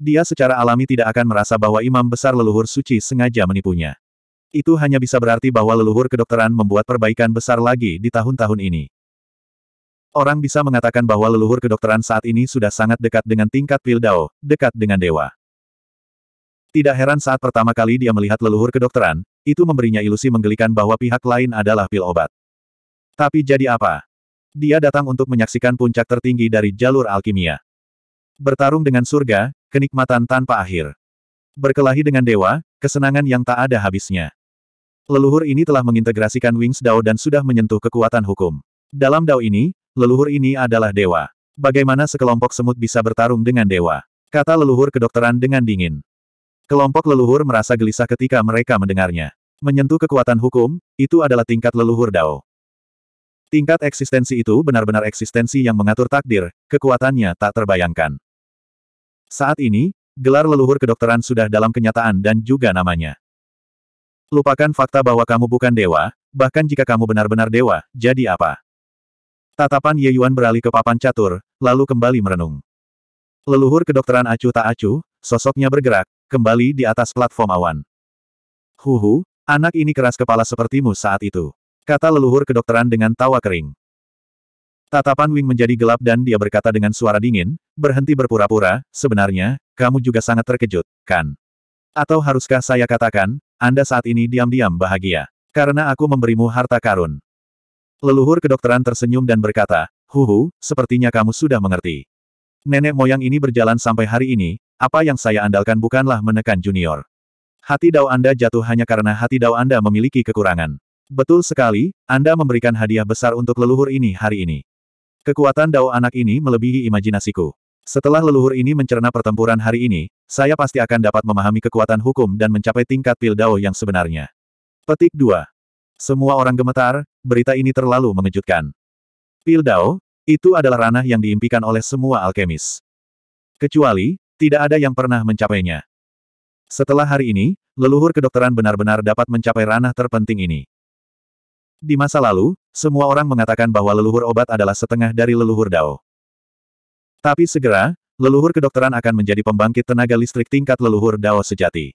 Dia secara alami tidak akan merasa bahwa imam besar leluhur suci sengaja menipunya. Itu hanya bisa berarti bahwa leluhur kedokteran membuat perbaikan besar lagi di tahun-tahun ini. Orang bisa mengatakan bahwa leluhur kedokteran saat ini sudah sangat dekat dengan tingkat pil dao, dekat dengan dewa. Tidak heran saat pertama kali dia melihat leluhur kedokteran, itu memberinya ilusi menggelikan bahwa pihak lain adalah pil obat. Tapi jadi apa? Dia datang untuk menyaksikan puncak tertinggi dari jalur alkimia. Bertarung dengan surga, kenikmatan tanpa akhir. Berkelahi dengan dewa, kesenangan yang tak ada habisnya. Leluhur ini telah mengintegrasikan Wings Dao dan sudah menyentuh kekuatan hukum. Dalam Dao ini, leluhur ini adalah dewa. Bagaimana sekelompok semut bisa bertarung dengan dewa? Kata leluhur kedokteran dengan dingin. Kelompok leluhur merasa gelisah ketika mereka mendengarnya. Menyentuh kekuatan hukum, itu adalah tingkat leluhur Dao. Tingkat eksistensi itu benar-benar eksistensi yang mengatur takdir, kekuatannya tak terbayangkan. Saat ini, gelar leluhur kedokteran sudah dalam kenyataan dan juga namanya. Lupakan fakta bahwa kamu bukan dewa, bahkan jika kamu benar-benar dewa, jadi apa? Tatapan Ye Yuan beralih ke papan catur, lalu kembali merenung. Leluhur kedokteran Acu tak Acu, sosoknya bergerak, kembali di atas platform awan. Huhu, anak ini keras kepala sepertimu saat itu. Kata leluhur kedokteran dengan tawa kering. Tatapan Wing menjadi gelap dan dia berkata dengan suara dingin, berhenti berpura-pura, sebenarnya, kamu juga sangat terkejut, kan? Atau haruskah saya katakan, Anda saat ini diam-diam bahagia, karena aku memberimu harta karun. Leluhur kedokteran tersenyum dan berkata, Huhu, sepertinya kamu sudah mengerti. Nenek moyang ini berjalan sampai hari ini, apa yang saya andalkan bukanlah menekan junior. Hati dao Anda jatuh hanya karena hati dao Anda memiliki kekurangan. Betul sekali, Anda memberikan hadiah besar untuk leluhur ini hari ini. Kekuatan dao anak ini melebihi imajinasiku. Setelah leluhur ini mencerna pertempuran hari ini, saya pasti akan dapat memahami kekuatan hukum dan mencapai tingkat pil dao yang sebenarnya. Petik 2. Semua orang gemetar, berita ini terlalu mengejutkan. Pildao, itu adalah ranah yang diimpikan oleh semua alkemis. Kecuali, tidak ada yang pernah mencapainya. Setelah hari ini, leluhur kedokteran benar-benar dapat mencapai ranah terpenting ini. Di masa lalu, semua orang mengatakan bahwa leluhur obat adalah setengah dari leluhur Dao. Tapi segera, leluhur kedokteran akan menjadi pembangkit tenaga listrik tingkat leluhur Dao sejati.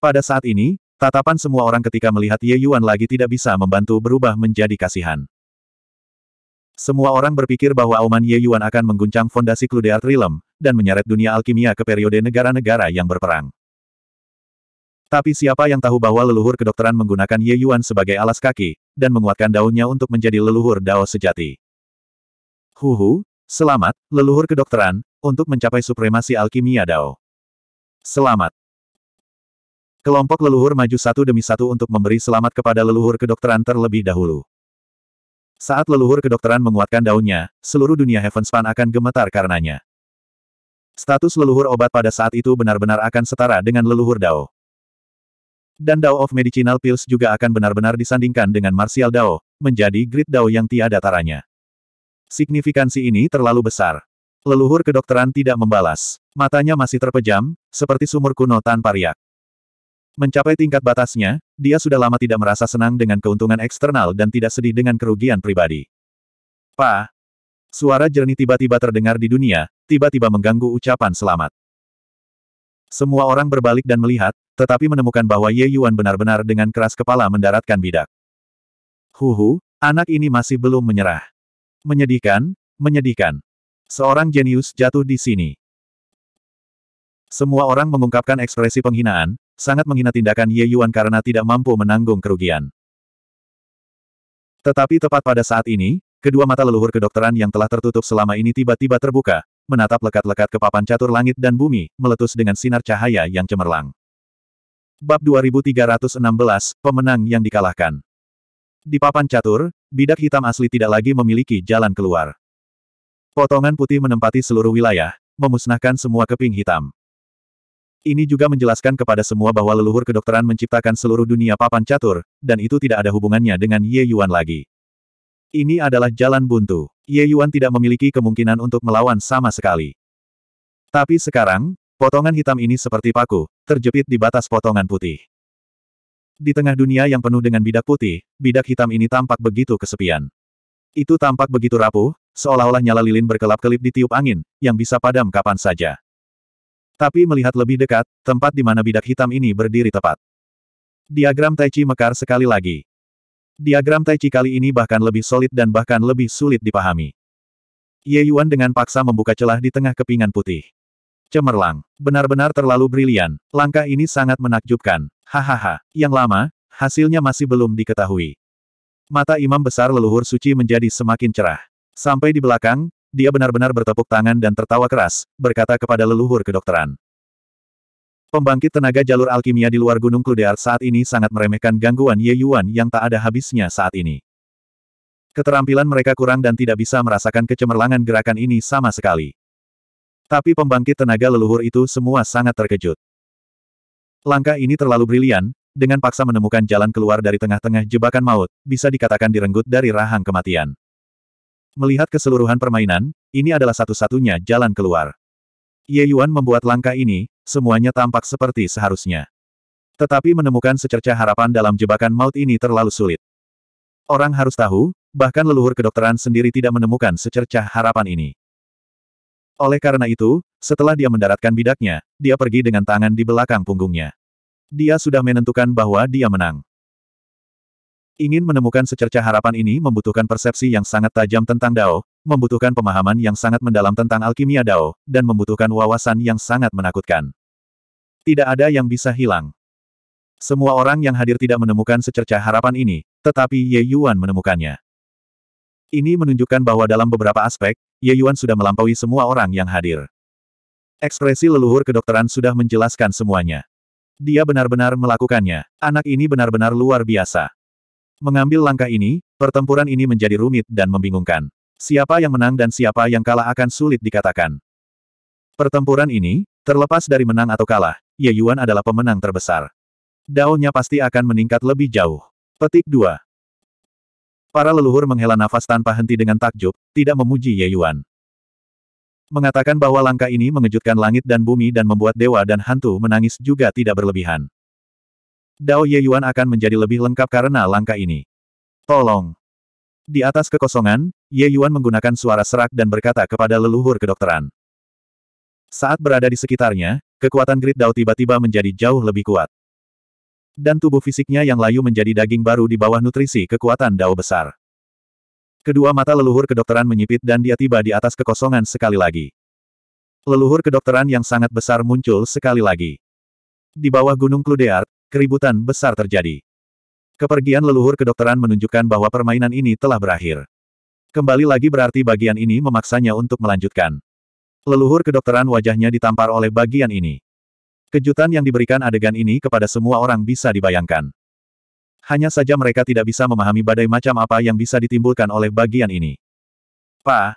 Pada saat ini, Tatapan semua orang ketika melihat Ye Yuan lagi tidak bisa membantu berubah menjadi kasihan. Semua orang berpikir bahwa auman Ye Yuan akan mengguncang fondasi Cludear Trilem, dan menyeret dunia alkimia ke periode negara-negara yang berperang. Tapi siapa yang tahu bahwa leluhur kedokteran menggunakan Ye Yuan sebagai alas kaki, dan menguatkan daunnya untuk menjadi leluhur dao sejati. Huhu, selamat, leluhur kedokteran, untuk mencapai supremasi alkimia dao. Selamat. Kelompok leluhur maju satu demi satu untuk memberi selamat kepada leluhur kedokteran terlebih dahulu. Saat leluhur kedokteran menguatkan daunnya, seluruh dunia Heavenspan akan gemetar karenanya. Status leluhur obat pada saat itu benar-benar akan setara dengan leluhur Dao. Dan Dao of Medicinal Pills juga akan benar-benar disandingkan dengan Martial Dao, menjadi Great Dao yang tiada taranya. Signifikansi ini terlalu besar. Leluhur kedokteran tidak membalas. Matanya masih terpejam, seperti sumur kuno tanpa riak. Mencapai tingkat batasnya, dia sudah lama tidak merasa senang dengan keuntungan eksternal dan tidak sedih dengan kerugian pribadi. Pa! Suara jernih tiba-tiba terdengar di dunia, tiba-tiba mengganggu ucapan selamat. Semua orang berbalik dan melihat, tetapi menemukan bahwa Ye Yuan benar-benar dengan keras kepala mendaratkan bidak. Huhu, anak ini masih belum menyerah. Menyedihkan, menyedihkan. Seorang jenius jatuh di sini. Semua orang mengungkapkan ekspresi penghinaan, sangat menghina tindakan Ye Yuan karena tidak mampu menanggung kerugian. Tetapi tepat pada saat ini, kedua mata leluhur kedokteran yang telah tertutup selama ini tiba-tiba terbuka, menatap lekat-lekat ke papan catur langit dan bumi, meletus dengan sinar cahaya yang cemerlang. Bab 2316, Pemenang yang dikalahkan. Di papan catur, bidak hitam asli tidak lagi memiliki jalan keluar. Potongan putih menempati seluruh wilayah, memusnahkan semua keping hitam. Ini juga menjelaskan kepada semua bahwa leluhur kedokteran menciptakan seluruh dunia papan catur, dan itu tidak ada hubungannya dengan Ye Yuan lagi. Ini adalah jalan buntu. Ye Yuan tidak memiliki kemungkinan untuk melawan sama sekali. Tapi sekarang, potongan hitam ini seperti paku, terjepit di batas potongan putih. Di tengah dunia yang penuh dengan bidak putih, bidak hitam ini tampak begitu kesepian. Itu tampak begitu rapuh, seolah-olah nyala lilin berkelap-kelip di tiup angin, yang bisa padam kapan saja. Tapi melihat lebih dekat, tempat di mana bidak hitam ini berdiri tepat. Diagram Tai Chi mekar sekali lagi. Diagram Tai Chi kali ini bahkan lebih solid dan bahkan lebih sulit dipahami. Ye Yuan dengan paksa membuka celah di tengah kepingan putih. Cemerlang. Benar-benar terlalu brilian. Langkah ini sangat menakjubkan. Hahaha. Yang lama, hasilnya masih belum diketahui. Mata imam besar leluhur suci menjadi semakin cerah. Sampai di belakang, dia benar-benar bertepuk tangan dan tertawa keras, berkata kepada leluhur kedokteran. Pembangkit tenaga jalur alkimia di luar Gunung Kludear saat ini sangat meremehkan gangguan Ye Yuan yang tak ada habisnya saat ini. Keterampilan mereka kurang dan tidak bisa merasakan kecemerlangan gerakan ini sama sekali. Tapi pembangkit tenaga leluhur itu semua sangat terkejut. Langkah ini terlalu brilian, dengan paksa menemukan jalan keluar dari tengah-tengah jebakan maut, bisa dikatakan direnggut dari rahang kematian. Melihat keseluruhan permainan, ini adalah satu-satunya jalan keluar. Ye Yuan membuat langkah ini, semuanya tampak seperti seharusnya. Tetapi menemukan secerca harapan dalam jebakan maut ini terlalu sulit. Orang harus tahu, bahkan leluhur kedokteran sendiri tidak menemukan secerca harapan ini. Oleh karena itu, setelah dia mendaratkan bidaknya, dia pergi dengan tangan di belakang punggungnya. Dia sudah menentukan bahwa dia menang. Ingin menemukan secerca harapan ini membutuhkan persepsi yang sangat tajam tentang Dao, membutuhkan pemahaman yang sangat mendalam tentang alkimia Dao, dan membutuhkan wawasan yang sangat menakutkan. Tidak ada yang bisa hilang. Semua orang yang hadir tidak menemukan secerca harapan ini, tetapi Ye Yuan menemukannya. Ini menunjukkan bahwa dalam beberapa aspek, Ye Yuan sudah melampaui semua orang yang hadir. Ekspresi leluhur kedokteran sudah menjelaskan semuanya. Dia benar-benar melakukannya. Anak ini benar-benar luar biasa. Mengambil langkah ini, pertempuran ini menjadi rumit dan membingungkan. Siapa yang menang dan siapa yang kalah akan sulit dikatakan. Pertempuran ini, terlepas dari menang atau kalah, Ye Yuan adalah pemenang terbesar. Daunnya pasti akan meningkat lebih jauh. Petik 2. Para leluhur menghela nafas tanpa henti dengan takjub, tidak memuji Ye Yuan. Mengatakan bahwa langkah ini mengejutkan langit dan bumi dan membuat dewa dan hantu menangis juga tidak berlebihan. Dao Yuan akan menjadi lebih lengkap karena langkah ini. Tolong! Di atas kekosongan, Ye Yuan menggunakan suara serak dan berkata kepada leluhur kedokteran. Saat berada di sekitarnya, kekuatan grid Dao tiba-tiba menjadi jauh lebih kuat. Dan tubuh fisiknya yang layu menjadi daging baru di bawah nutrisi kekuatan Dao besar. Kedua mata leluhur kedokteran menyipit dan dia tiba di atas kekosongan sekali lagi. Leluhur kedokteran yang sangat besar muncul sekali lagi. Di bawah Gunung Kludeart, keributan besar terjadi. Kepergian leluhur kedokteran menunjukkan bahwa permainan ini telah berakhir. Kembali lagi berarti bagian ini memaksanya untuk melanjutkan. Leluhur kedokteran wajahnya ditampar oleh bagian ini. Kejutan yang diberikan adegan ini kepada semua orang bisa dibayangkan. Hanya saja mereka tidak bisa memahami badai macam apa yang bisa ditimbulkan oleh bagian ini. Pa,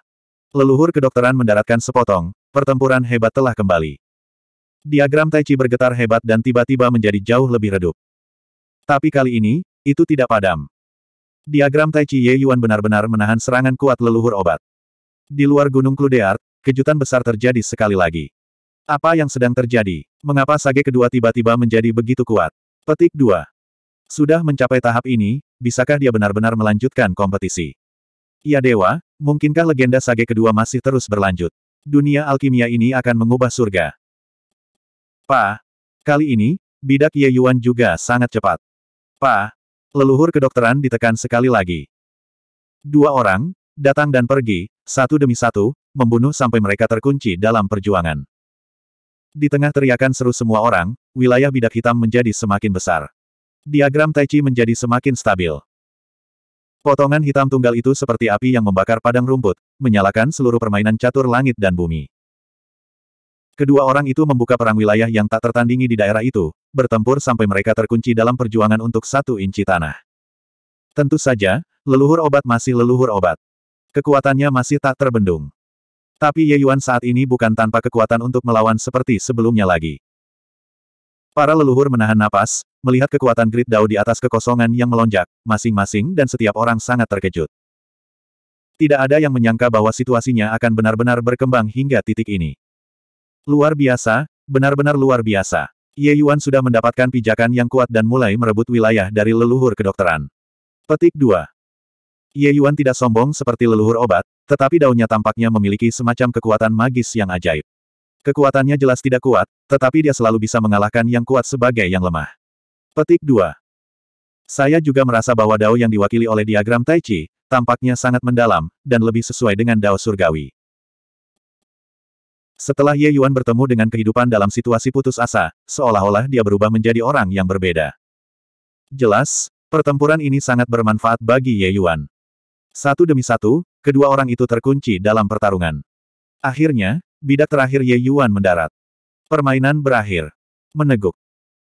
leluhur kedokteran mendaratkan sepotong, pertempuran hebat telah kembali. Diagram Tai Chi bergetar hebat dan tiba-tiba menjadi jauh lebih redup. Tapi kali ini, itu tidak padam. Diagram Tai Chi Ye Yuan benar-benar menahan serangan kuat leluhur obat. Di luar Gunung Kludeart, kejutan besar terjadi sekali lagi. Apa yang sedang terjadi? Mengapa sage kedua tiba-tiba menjadi begitu kuat? Petik 2. Sudah mencapai tahap ini, bisakah dia benar-benar melanjutkan kompetisi? Ya dewa, mungkinkah legenda sage kedua masih terus berlanjut? Dunia alkimia ini akan mengubah surga. Pa. Kali ini, bidak Ye Yuan juga sangat cepat. Pa. Leluhur kedokteran ditekan sekali lagi. Dua orang, datang dan pergi, satu demi satu, membunuh sampai mereka terkunci dalam perjuangan. Di tengah teriakan seru semua orang, wilayah bidak hitam menjadi semakin besar. Diagram Tai Chi menjadi semakin stabil. Potongan hitam tunggal itu seperti api yang membakar padang rumput, menyalakan seluruh permainan catur langit dan bumi. Kedua orang itu membuka perang wilayah yang tak tertandingi di daerah itu, bertempur sampai mereka terkunci dalam perjuangan untuk satu inci tanah. Tentu saja, leluhur obat masih leluhur obat. Kekuatannya masih tak terbendung. Tapi Ye Yuan saat ini bukan tanpa kekuatan untuk melawan seperti sebelumnya lagi. Para leluhur menahan napas, melihat kekuatan Grid Dao di atas kekosongan yang melonjak, masing-masing dan setiap orang sangat terkejut. Tidak ada yang menyangka bahwa situasinya akan benar-benar berkembang hingga titik ini. Luar biasa, benar-benar luar biasa. Ye Yuan sudah mendapatkan pijakan yang kuat dan mulai merebut wilayah dari leluhur kedokteran. Petik 2. Ye Yuan tidak sombong seperti leluhur obat, tetapi daunnya tampaknya memiliki semacam kekuatan magis yang ajaib. Kekuatannya jelas tidak kuat, tetapi dia selalu bisa mengalahkan yang kuat sebagai yang lemah. Petik 2. Saya juga merasa bahwa dao yang diwakili oleh diagram Tai Chi, tampaknya sangat mendalam, dan lebih sesuai dengan dao surgawi. Setelah Ye Yuan bertemu dengan kehidupan dalam situasi putus asa, seolah-olah dia berubah menjadi orang yang berbeda. Jelas, pertempuran ini sangat bermanfaat bagi Ye Yuan. Satu demi satu, kedua orang itu terkunci dalam pertarungan. Akhirnya, bidak terakhir Ye Yuan mendarat. Permainan berakhir. Meneguk.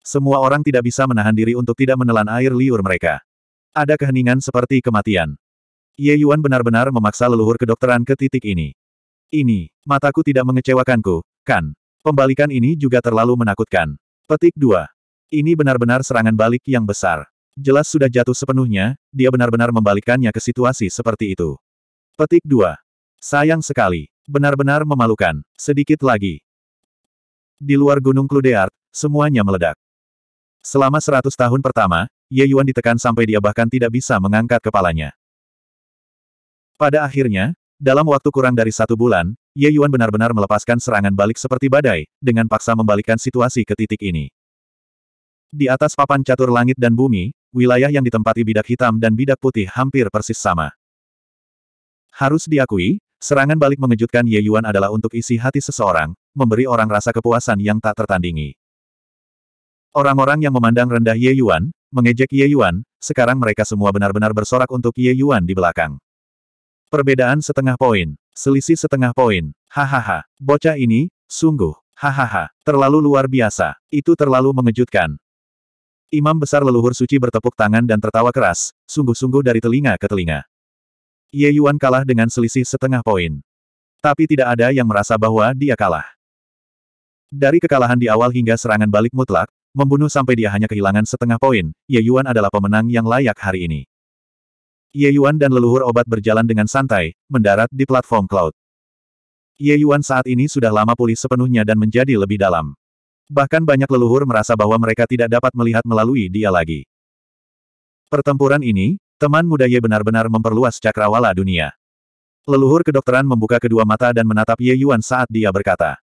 Semua orang tidak bisa menahan diri untuk tidak menelan air liur mereka. Ada keheningan seperti kematian. Ye Yuan benar-benar memaksa leluhur kedokteran ke titik ini. Ini, mataku tidak mengecewakanku, kan? Pembalikan ini juga terlalu menakutkan. Petik 2. Ini benar-benar serangan balik yang besar. Jelas sudah jatuh sepenuhnya, dia benar-benar membalikkannya ke situasi seperti itu. Petik 2. Sayang sekali. Benar-benar memalukan. Sedikit lagi. Di luar Gunung Kludeart, semuanya meledak. Selama seratus tahun pertama, Ye Yuan ditekan sampai dia bahkan tidak bisa mengangkat kepalanya. Pada akhirnya, dalam waktu kurang dari satu bulan, Ye Yuan benar-benar melepaskan serangan balik seperti badai, dengan paksa membalikkan situasi ke titik ini. Di atas papan catur langit dan bumi, wilayah yang ditempati bidak hitam dan bidak putih hampir persis sama. Harus diakui, serangan balik mengejutkan Ye Yuan adalah untuk isi hati seseorang, memberi orang rasa kepuasan yang tak tertandingi. Orang-orang yang memandang rendah Ye Yuan, mengejek Ye Yuan, sekarang mereka semua benar-benar bersorak untuk Ye Yuan di belakang. Perbedaan setengah poin. Selisih setengah poin. Hahaha. Bocah ini, sungguh. Hahaha. Terlalu luar biasa. Itu terlalu mengejutkan. Imam besar leluhur suci bertepuk tangan dan tertawa keras, sungguh-sungguh dari telinga ke telinga. Ye Yuan kalah dengan selisih setengah poin. Tapi tidak ada yang merasa bahwa dia kalah. Dari kekalahan di awal hingga serangan balik mutlak, membunuh sampai dia hanya kehilangan setengah poin, Ye Yuan adalah pemenang yang layak hari ini. Ye Yuan dan leluhur obat berjalan dengan santai, mendarat di platform cloud. Ye Yuan saat ini sudah lama pulih sepenuhnya dan menjadi lebih dalam. Bahkan banyak leluhur merasa bahwa mereka tidak dapat melihat melalui dia lagi. Pertempuran ini, teman muda Ye benar-benar memperluas cakrawala dunia. Leluhur kedokteran membuka kedua mata dan menatap Ye Yuan saat dia berkata.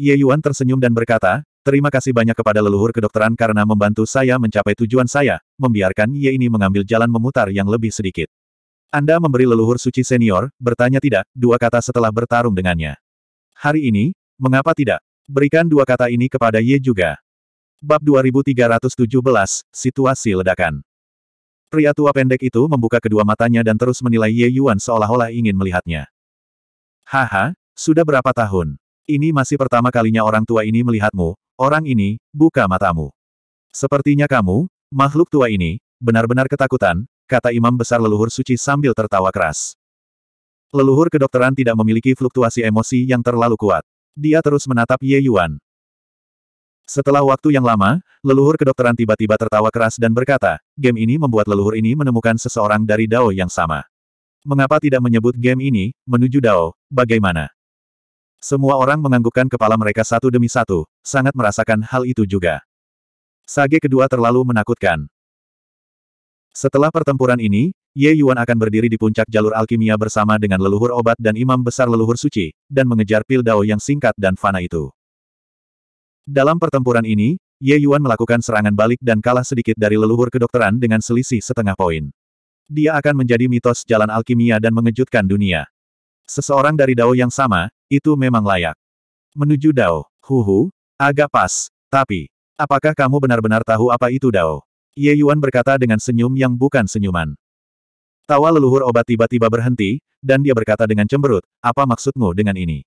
Ye Yuan tersenyum dan berkata, Terima kasih banyak kepada leluhur kedokteran karena membantu saya mencapai tujuan saya, membiarkan Ye ini mengambil jalan memutar yang lebih sedikit. Anda memberi leluhur suci senior, bertanya tidak, dua kata setelah bertarung dengannya. Hari ini, mengapa tidak? Berikan dua kata ini kepada Ye juga. Bab 2317, Situasi Ledakan Pria tua pendek itu membuka kedua matanya dan terus menilai Ye Yuan seolah-olah ingin melihatnya. Haha, sudah berapa tahun? Ini masih pertama kalinya orang tua ini melihatmu, Orang ini, buka matamu. Sepertinya kamu, makhluk tua ini, benar-benar ketakutan, kata imam besar leluhur suci sambil tertawa keras. Leluhur kedokteran tidak memiliki fluktuasi emosi yang terlalu kuat. Dia terus menatap Ye Yuan. Setelah waktu yang lama, leluhur kedokteran tiba-tiba tertawa keras dan berkata, game ini membuat leluhur ini menemukan seseorang dari Dao yang sama. Mengapa tidak menyebut game ini, menuju Dao, bagaimana? Semua orang menganggukkan kepala mereka satu demi satu, sangat merasakan hal itu juga. Sage kedua terlalu menakutkan. Setelah pertempuran ini, Ye Yuan akan berdiri di puncak jalur alkimia bersama dengan leluhur obat dan imam besar leluhur suci, dan mengejar pil dao yang singkat dan fana itu. Dalam pertempuran ini, Ye Yuan melakukan serangan balik dan kalah sedikit dari leluhur kedokteran dengan selisih setengah poin. Dia akan menjadi mitos jalan alkimia dan mengejutkan dunia. Seseorang dari dao yang sama, itu memang layak. Menuju Dao. Huhu, agak pas. Tapi, apakah kamu benar-benar tahu apa itu Dao? Ye Yuan berkata dengan senyum yang bukan senyuman. Tawa leluhur obat tiba-tiba berhenti, dan dia berkata dengan cemberut, apa maksudmu dengan ini?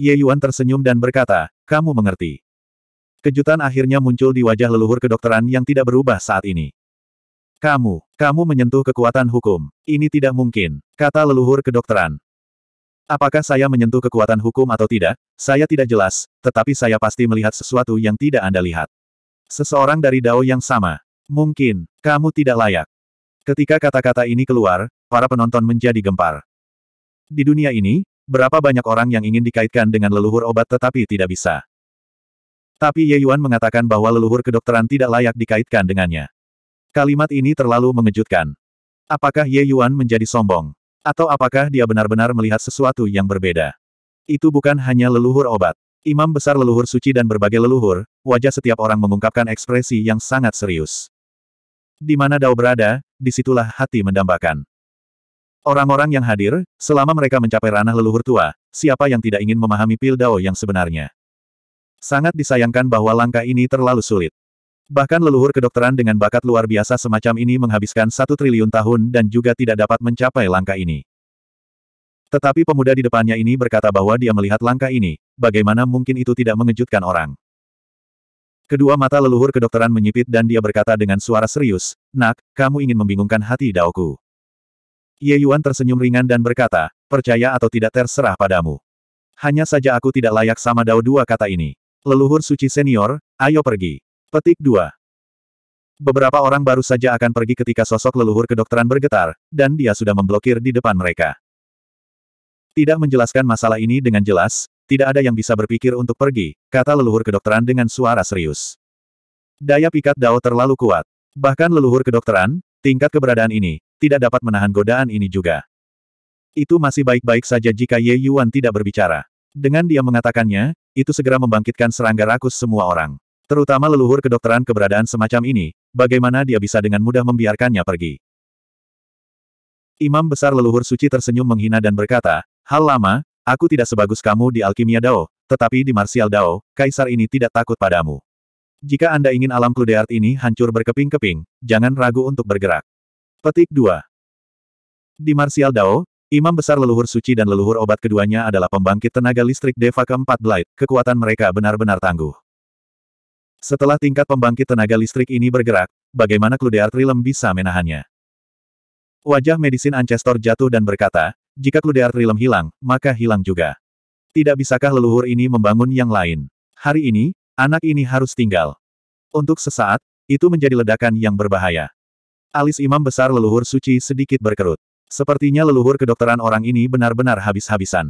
Ye Yuan tersenyum dan berkata, kamu mengerti. Kejutan akhirnya muncul di wajah leluhur kedokteran yang tidak berubah saat ini. Kamu, kamu menyentuh kekuatan hukum. Ini tidak mungkin, kata leluhur kedokteran. Apakah saya menyentuh kekuatan hukum atau tidak, saya tidak jelas, tetapi saya pasti melihat sesuatu yang tidak Anda lihat. Seseorang dari Dao yang sama. Mungkin, kamu tidak layak. Ketika kata-kata ini keluar, para penonton menjadi gempar. Di dunia ini, berapa banyak orang yang ingin dikaitkan dengan leluhur obat tetapi tidak bisa. Tapi Ye Yuan mengatakan bahwa leluhur kedokteran tidak layak dikaitkan dengannya. Kalimat ini terlalu mengejutkan. Apakah Ye Yuan menjadi sombong? Atau apakah dia benar-benar melihat sesuatu yang berbeda? Itu bukan hanya leluhur obat. Imam besar leluhur suci dan berbagai leluhur, wajah setiap orang mengungkapkan ekspresi yang sangat serius. Di mana Dao berada, disitulah hati mendambakan. Orang-orang yang hadir, selama mereka mencapai ranah leluhur tua, siapa yang tidak ingin memahami pil Dao yang sebenarnya? Sangat disayangkan bahwa langkah ini terlalu sulit. Bahkan leluhur kedokteran dengan bakat luar biasa semacam ini menghabiskan satu triliun tahun dan juga tidak dapat mencapai langkah ini. Tetapi pemuda di depannya ini berkata bahwa dia melihat langkah ini, bagaimana mungkin itu tidak mengejutkan orang. Kedua mata leluhur kedokteran menyipit dan dia berkata dengan suara serius, Nak, kamu ingin membingungkan hati Daoku. Ye Yuan tersenyum ringan dan berkata, percaya atau tidak terserah padamu. Hanya saja aku tidak layak sama Dao dua kata ini. Leluhur suci senior, ayo pergi. Petik 2. Beberapa orang baru saja akan pergi ketika sosok leluhur kedokteran bergetar, dan dia sudah memblokir di depan mereka. Tidak menjelaskan masalah ini dengan jelas, tidak ada yang bisa berpikir untuk pergi, kata leluhur kedokteran dengan suara serius. Daya pikat Dao terlalu kuat. Bahkan leluhur kedokteran, tingkat keberadaan ini, tidak dapat menahan godaan ini juga. Itu masih baik-baik saja jika Ye Yuan tidak berbicara. Dengan dia mengatakannya, itu segera membangkitkan serangga rakus semua orang. Terutama leluhur kedokteran keberadaan semacam ini, bagaimana dia bisa dengan mudah membiarkannya pergi. Imam besar leluhur suci tersenyum menghina dan berkata, Hal lama, aku tidak sebagus kamu di alkimia Dao, tetapi di martial Dao, kaisar ini tidak takut padamu. Jika Anda ingin alam kludeart ini hancur berkeping-keping, jangan ragu untuk bergerak. Petik 2. Di Martial Dao, Imam Besar Leluhur Suci dan Leluhur Obat keduanya adalah pembangkit tenaga listrik Deva keempat Blight, kekuatan mereka benar-benar tangguh. Setelah tingkat pembangkit tenaga listrik ini bergerak, bagaimana kluder Trilem bisa menahannya? Wajah medisin Ancestor jatuh dan berkata, jika kluder Trilem hilang, maka hilang juga. Tidak bisakah leluhur ini membangun yang lain? Hari ini, anak ini harus tinggal. Untuk sesaat, itu menjadi ledakan yang berbahaya. Alis imam besar leluhur suci sedikit berkerut. Sepertinya leluhur kedokteran orang ini benar-benar habis-habisan.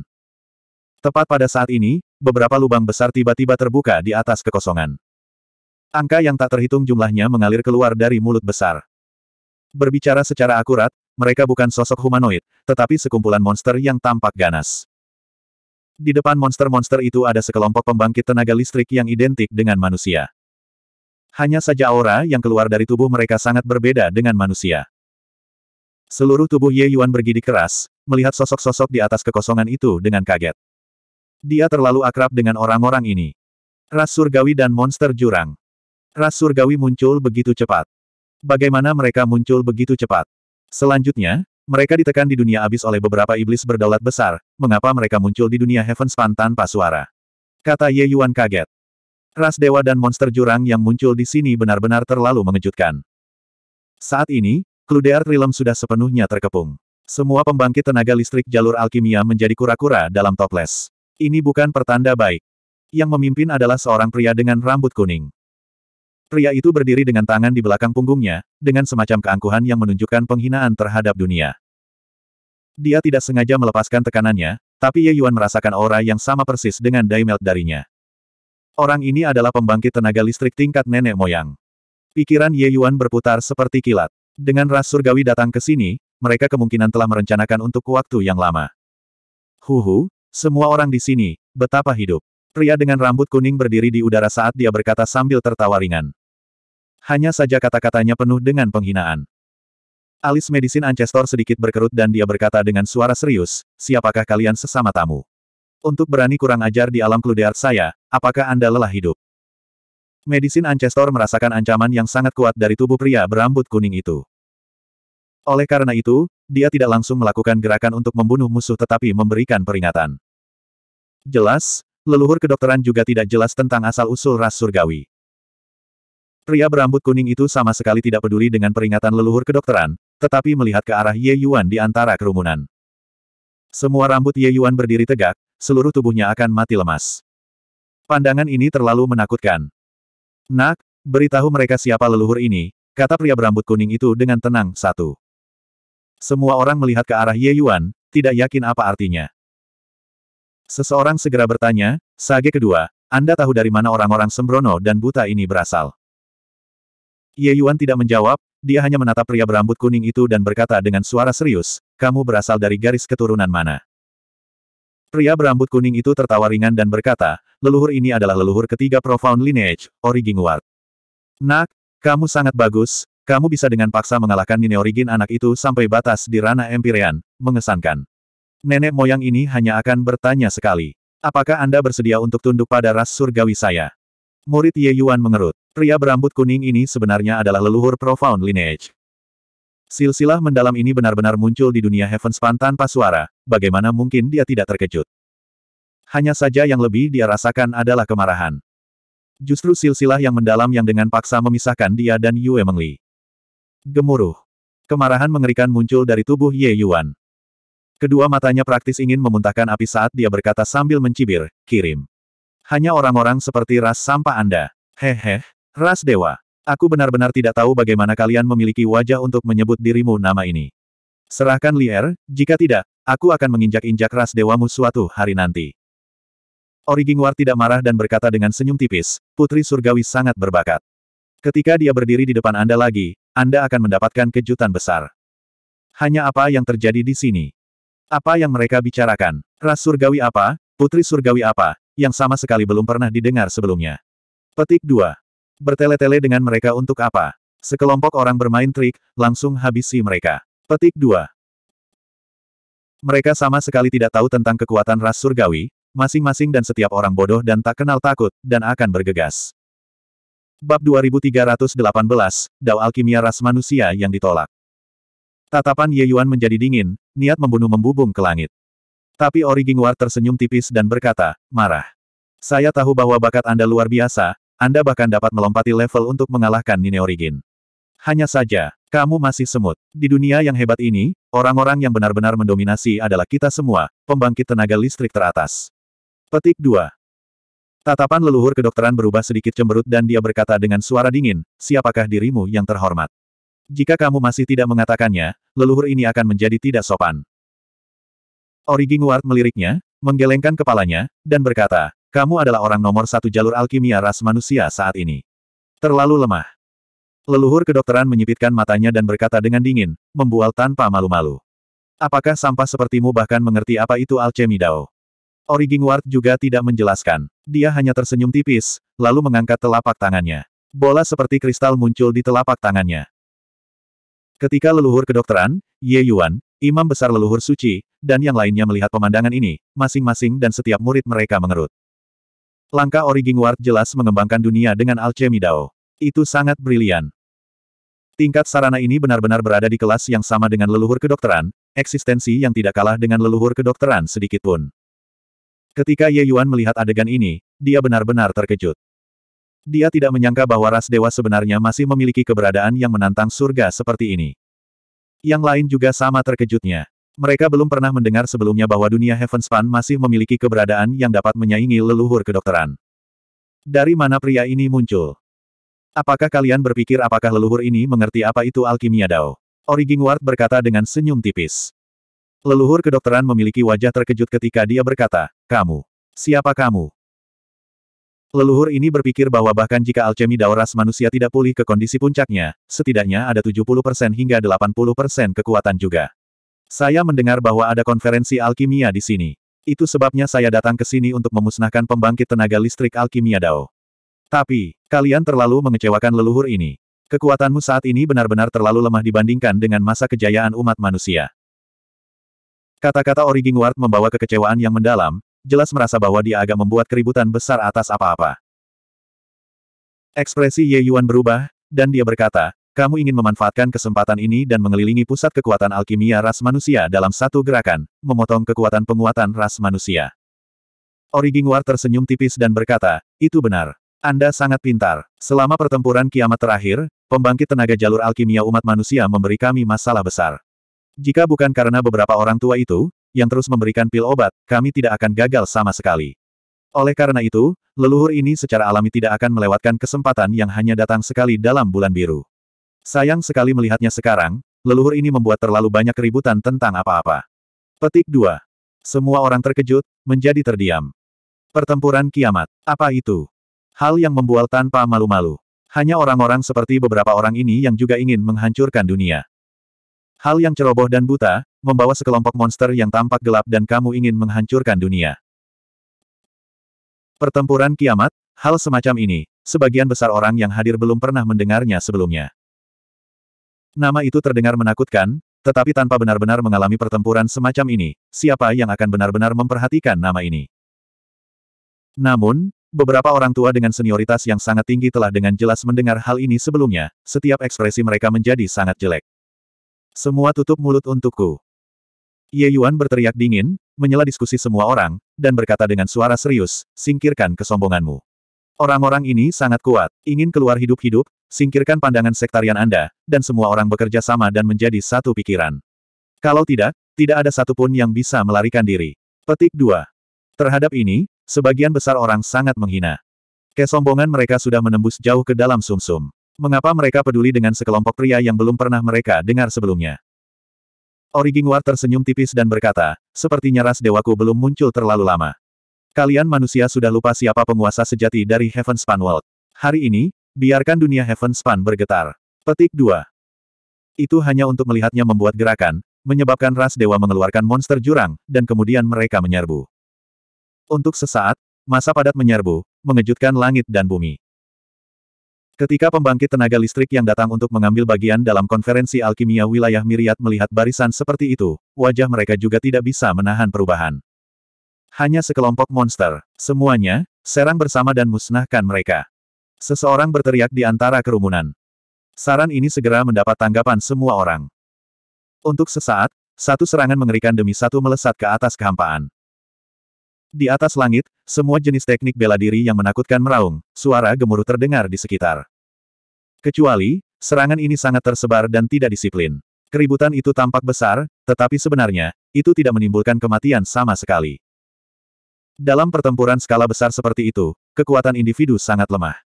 Tepat pada saat ini, beberapa lubang besar tiba-tiba terbuka di atas kekosongan. Angka yang tak terhitung jumlahnya mengalir keluar dari mulut besar. Berbicara secara akurat, mereka bukan sosok humanoid, tetapi sekumpulan monster yang tampak ganas. Di depan monster-monster itu ada sekelompok pembangkit tenaga listrik yang identik dengan manusia. Hanya saja aura yang keluar dari tubuh mereka sangat berbeda dengan manusia. Seluruh tubuh Ye Yuan bergidik keras, melihat sosok-sosok di atas kekosongan itu dengan kaget. Dia terlalu akrab dengan orang-orang ini. Ras surgawi dan monster jurang. Ras surgawi muncul begitu cepat. Bagaimana mereka muncul begitu cepat? Selanjutnya, mereka ditekan di dunia abis oleh beberapa iblis berdaulat besar, mengapa mereka muncul di dunia Heaven Span tanpa suara? Kata Ye Yuan kaget. Ras dewa dan monster jurang yang muncul di sini benar-benar terlalu mengejutkan. Saat ini, kluder Trilem sudah sepenuhnya terkepung. Semua pembangkit tenaga listrik jalur alkimia menjadi kura-kura dalam toples. Ini bukan pertanda baik. Yang memimpin adalah seorang pria dengan rambut kuning. Pria itu berdiri dengan tangan di belakang punggungnya, dengan semacam keangkuhan yang menunjukkan penghinaan terhadap dunia. Dia tidak sengaja melepaskan tekanannya, tapi Ye Yuan merasakan aura yang sama persis dengan Daimelt darinya. Orang ini adalah pembangkit tenaga listrik tingkat nenek moyang. Pikiran Ye Yuan berputar seperti kilat. Dengan ras surgawi datang ke sini, mereka kemungkinan telah merencanakan untuk waktu yang lama. Huhu, semua orang di sini, betapa hidup. Pria dengan rambut kuning berdiri di udara saat dia berkata sambil tertawa ringan hanya saja kata-katanya penuh dengan penghinaan. Alis medisin Ancestor sedikit berkerut dan dia berkata dengan suara serius, siapakah kalian sesama tamu? Untuk berani kurang ajar di alam kludear saya, apakah Anda lelah hidup? Medisin Ancestor merasakan ancaman yang sangat kuat dari tubuh pria berambut kuning itu. Oleh karena itu, dia tidak langsung melakukan gerakan untuk membunuh musuh tetapi memberikan peringatan. Jelas, leluhur kedokteran juga tidak jelas tentang asal-usul ras surgawi. Pria berambut kuning itu sama sekali tidak peduli dengan peringatan leluhur kedokteran, tetapi melihat ke arah Ye Yuan di antara kerumunan. Semua rambut Ye Yuan berdiri tegak, seluruh tubuhnya akan mati lemas. Pandangan ini terlalu menakutkan. Nak, beritahu mereka siapa leluhur ini, kata pria berambut kuning itu dengan tenang, satu. Semua orang melihat ke arah Ye Yuan, tidak yakin apa artinya. Seseorang segera bertanya, Sage kedua, Anda tahu dari mana orang-orang sembrono dan buta ini berasal? Ye Yuan tidak menjawab, dia hanya menatap pria berambut kuning itu dan berkata dengan suara serius, kamu berasal dari garis keturunan mana. Pria berambut kuning itu tertawa ringan dan berkata, leluhur ini adalah leluhur ketiga Profound Lineage, Origin Ward. Nak, kamu sangat bagus, kamu bisa dengan paksa mengalahkan Nine Origin anak itu sampai batas di ranah Empyrean, mengesankan. Nenek moyang ini hanya akan bertanya sekali. Apakah Anda bersedia untuk tunduk pada ras surgawi saya? Murid Ye Yuan mengerut. Pria berambut kuning ini sebenarnya adalah leluhur profound lineage. Silsilah mendalam ini benar-benar muncul di dunia Span tanpa suara, bagaimana mungkin dia tidak terkejut. Hanya saja yang lebih dia rasakan adalah kemarahan. Justru silsilah yang mendalam yang dengan paksa memisahkan dia dan Yue Mengli. Gemuruh. Kemarahan mengerikan muncul dari tubuh Ye Yuan. Kedua matanya praktis ingin memuntahkan api saat dia berkata sambil mencibir, kirim. Hanya orang-orang seperti ras sampah Anda. Hehe, ras dewa. Aku benar-benar tidak tahu bagaimana kalian memiliki wajah untuk menyebut dirimu nama ini. Serahkan Lier, jika tidak, aku akan menginjak-injak ras dewamu suatu hari nanti. Origingwar tidak marah dan berkata dengan senyum tipis, Putri Surgawi sangat berbakat. Ketika dia berdiri di depan Anda lagi, Anda akan mendapatkan kejutan besar. Hanya apa yang terjadi di sini? Apa yang mereka bicarakan? Ras Surgawi apa? Putri Surgawi apa? yang sama sekali belum pernah didengar sebelumnya. Petik 2. Bertele-tele dengan mereka untuk apa? Sekelompok orang bermain trik, langsung habisi mereka. Petik 2. Mereka sama sekali tidak tahu tentang kekuatan ras surgawi, masing-masing dan setiap orang bodoh dan tak kenal takut, dan akan bergegas. Bab 2318, Dao Alkimia Ras Manusia yang ditolak. Tatapan Ye Yuan menjadi dingin, niat membunuh membubung ke langit. Tapi Origingwar tersenyum tipis dan berkata, marah. Saya tahu bahwa bakat Anda luar biasa, Anda bahkan dapat melompati level untuk mengalahkan Nine Origin. Hanya saja, kamu masih semut. Di dunia yang hebat ini, orang-orang yang benar-benar mendominasi adalah kita semua, pembangkit tenaga listrik teratas. Petik 2. Tatapan leluhur kedokteran berubah sedikit cemberut dan dia berkata dengan suara dingin, siapakah dirimu yang terhormat? Jika kamu masih tidak mengatakannya, leluhur ini akan menjadi tidak sopan. Origin Ward meliriknya, menggelengkan kepalanya, dan berkata, kamu adalah orang nomor satu jalur alkimia ras manusia saat ini. Terlalu lemah. Leluhur kedokteran menyipitkan matanya dan berkata dengan dingin, membual tanpa malu-malu. Apakah sampah sepertimu bahkan mengerti apa itu alchemy Dao? Origin Ward juga tidak menjelaskan. Dia hanya tersenyum tipis, lalu mengangkat telapak tangannya. Bola seperti kristal muncul di telapak tangannya. Ketika leluhur kedokteran, Ye Yuan, Imam Besar Leluhur Suci, dan yang lainnya melihat pemandangan ini, masing-masing dan setiap murid mereka mengerut. Langkah Origing Ward jelas mengembangkan dunia dengan alchemy Dao. Itu sangat brilian. Tingkat sarana ini benar-benar berada di kelas yang sama dengan leluhur kedokteran, eksistensi yang tidak kalah dengan leluhur kedokteran sedikitpun. Ketika Ye Yuan melihat adegan ini, dia benar-benar terkejut. Dia tidak menyangka bahwa ras dewa sebenarnya masih memiliki keberadaan yang menantang surga seperti ini. Yang lain juga sama terkejutnya. Mereka belum pernah mendengar sebelumnya bahwa dunia Heavenspan masih memiliki keberadaan yang dapat menyaingi leluhur kedokteran. Dari mana pria ini muncul? Apakah kalian berpikir apakah leluhur ini mengerti apa itu alkimia Dao? Origing Ward berkata dengan senyum tipis. Leluhur kedokteran memiliki wajah terkejut ketika dia berkata, Kamu. Siapa kamu? Leluhur ini berpikir bahwa bahkan jika alchemy dauras manusia tidak pulih ke kondisi puncaknya, setidaknya ada 70% hingga 80% kekuatan juga. Saya mendengar bahwa ada konferensi alkimia di sini. Itu sebabnya saya datang ke sini untuk memusnahkan pembangkit tenaga listrik alkimia Dao. Tapi, kalian terlalu mengecewakan leluhur ini. Kekuatanmu saat ini benar-benar terlalu lemah dibandingkan dengan masa kejayaan umat manusia. Kata-kata Origin Ward membawa kekecewaan yang mendalam, jelas merasa bahwa dia agak membuat keributan besar atas apa-apa. Ekspresi Ye Yuan berubah, dan dia berkata, kamu ingin memanfaatkan kesempatan ini dan mengelilingi pusat kekuatan alkimia ras manusia dalam satu gerakan, memotong kekuatan penguatan ras manusia. Origin War tersenyum tipis dan berkata, itu benar. Anda sangat pintar. Selama pertempuran kiamat terakhir, pembangkit tenaga jalur alkimia umat manusia memberi kami masalah besar. Jika bukan karena beberapa orang tua itu, yang terus memberikan pil obat, kami tidak akan gagal sama sekali. Oleh karena itu, leluhur ini secara alami tidak akan melewatkan kesempatan yang hanya datang sekali dalam bulan biru. Sayang sekali melihatnya sekarang, leluhur ini membuat terlalu banyak keributan tentang apa-apa. Petik 2. Semua orang terkejut, menjadi terdiam. Pertempuran kiamat. Apa itu? Hal yang membual tanpa malu-malu. Hanya orang-orang seperti beberapa orang ini yang juga ingin menghancurkan dunia. Hal yang ceroboh dan buta, membawa sekelompok monster yang tampak gelap dan kamu ingin menghancurkan dunia. Pertempuran kiamat, hal semacam ini, sebagian besar orang yang hadir belum pernah mendengarnya sebelumnya. Nama itu terdengar menakutkan, tetapi tanpa benar-benar mengalami pertempuran semacam ini, siapa yang akan benar-benar memperhatikan nama ini? Namun, beberapa orang tua dengan senioritas yang sangat tinggi telah dengan jelas mendengar hal ini sebelumnya, setiap ekspresi mereka menjadi sangat jelek. Semua tutup mulut untukku. Ye Yuan berteriak dingin, menyela diskusi semua orang, dan berkata dengan suara serius, singkirkan kesombonganmu. Orang-orang ini sangat kuat, ingin keluar hidup-hidup, singkirkan pandangan sektarian Anda, dan semua orang bekerja sama dan menjadi satu pikiran. Kalau tidak, tidak ada satupun yang bisa melarikan diri. Petik 2. Terhadap ini, sebagian besar orang sangat menghina. Kesombongan mereka sudah menembus jauh ke dalam sumsum. -sum. Mengapa mereka peduli dengan sekelompok pria yang belum pernah mereka dengar sebelumnya? Origingwar tersenyum tipis dan berkata, sepertinya ras dewaku belum muncul terlalu lama. Kalian manusia sudah lupa siapa penguasa sejati dari Heavenspan World. Hari ini, biarkan dunia Heavenspan bergetar. Petik 2. Itu hanya untuk melihatnya membuat gerakan, menyebabkan ras dewa mengeluarkan monster jurang, dan kemudian mereka menyerbu. Untuk sesaat, masa padat menyerbu, mengejutkan langit dan bumi. Ketika pembangkit tenaga listrik yang datang untuk mengambil bagian dalam konferensi alkimia wilayah Miriat melihat barisan seperti itu, wajah mereka juga tidak bisa menahan perubahan. Hanya sekelompok monster. Semuanya, serang bersama dan musnahkan mereka. Seseorang berteriak di antara kerumunan. Saran ini segera mendapat tanggapan semua orang. Untuk sesaat, satu serangan mengerikan demi satu melesat ke atas kehampaan. Di atas langit, semua jenis teknik bela diri yang menakutkan meraung, suara gemuruh terdengar di sekitar. Kecuali, serangan ini sangat tersebar dan tidak disiplin. Keributan itu tampak besar, tetapi sebenarnya, itu tidak menimbulkan kematian sama sekali. Dalam pertempuran skala besar seperti itu, kekuatan individu sangat lemah.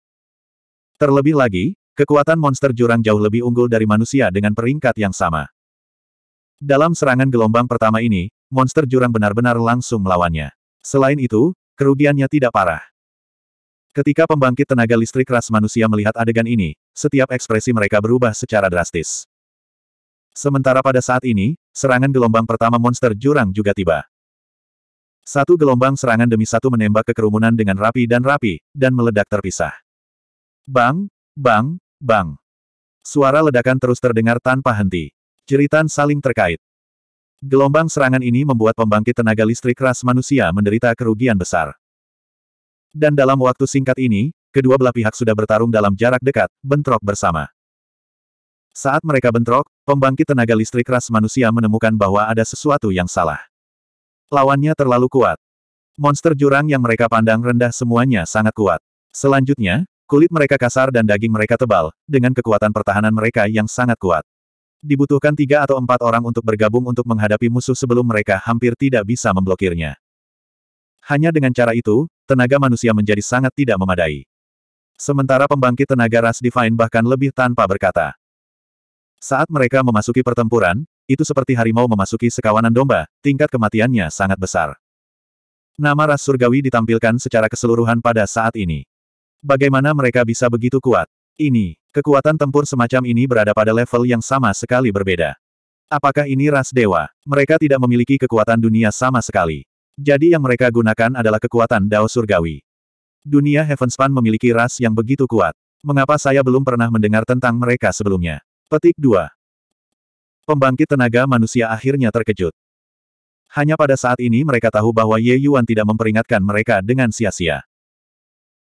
Terlebih lagi, kekuatan monster jurang jauh lebih unggul dari manusia dengan peringkat yang sama. Dalam serangan gelombang pertama ini, monster jurang benar-benar langsung melawannya. Selain itu, kerugiannya tidak parah. Ketika pembangkit tenaga listrik ras manusia melihat adegan ini, setiap ekspresi mereka berubah secara drastis. Sementara pada saat ini, serangan gelombang pertama monster jurang juga tiba. Satu gelombang serangan demi satu menembak ke kerumunan dengan rapi dan rapi, dan meledak terpisah. Bang, bang, bang. Suara ledakan terus terdengar tanpa henti. Ceritan saling terkait. Gelombang serangan ini membuat pembangkit tenaga listrik ras manusia menderita kerugian besar. Dan dalam waktu singkat ini, kedua belah pihak sudah bertarung dalam jarak dekat, bentrok bersama. Saat mereka bentrok, pembangkit tenaga listrik ras manusia menemukan bahwa ada sesuatu yang salah. Lawannya terlalu kuat. Monster jurang yang mereka pandang rendah semuanya sangat kuat. Selanjutnya, kulit mereka kasar dan daging mereka tebal, dengan kekuatan pertahanan mereka yang sangat kuat. Dibutuhkan tiga atau empat orang untuk bergabung untuk menghadapi musuh sebelum mereka hampir tidak bisa memblokirnya. Hanya dengan cara itu, tenaga manusia menjadi sangat tidak memadai. Sementara pembangkit tenaga ras divine bahkan lebih tanpa berkata. Saat mereka memasuki pertempuran, itu seperti harimau memasuki sekawanan domba, tingkat kematiannya sangat besar. Nama ras surgawi ditampilkan secara keseluruhan pada saat ini. Bagaimana mereka bisa begitu kuat? Ini, kekuatan tempur semacam ini berada pada level yang sama sekali berbeda. Apakah ini ras dewa? Mereka tidak memiliki kekuatan dunia sama sekali. Jadi yang mereka gunakan adalah kekuatan Dao Surgawi. Dunia Heavenspan memiliki ras yang begitu kuat. Mengapa saya belum pernah mendengar tentang mereka sebelumnya? Petik 2. Pembangkit tenaga manusia akhirnya terkejut. Hanya pada saat ini mereka tahu bahwa Ye Yuan tidak memperingatkan mereka dengan sia-sia.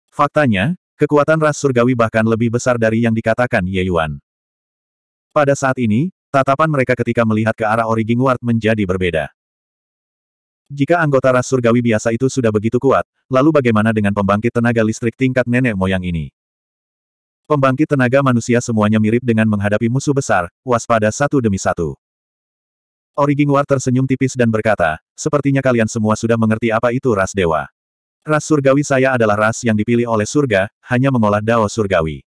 Faktanya, kekuatan ras surgawi bahkan lebih besar dari yang dikatakan Ye Yuan. Pada saat ini, tatapan mereka ketika melihat ke arah Origin Ward menjadi berbeda. Jika anggota ras surgawi biasa itu sudah begitu kuat, lalu bagaimana dengan pembangkit tenaga listrik tingkat nenek moyang ini? Pembangkit tenaga manusia semuanya mirip dengan menghadapi musuh besar, waspada satu demi satu. Origin War tersenyum tipis dan berkata, sepertinya kalian semua sudah mengerti apa itu ras dewa. Ras surgawi saya adalah ras yang dipilih oleh surga, hanya mengolah dao surgawi.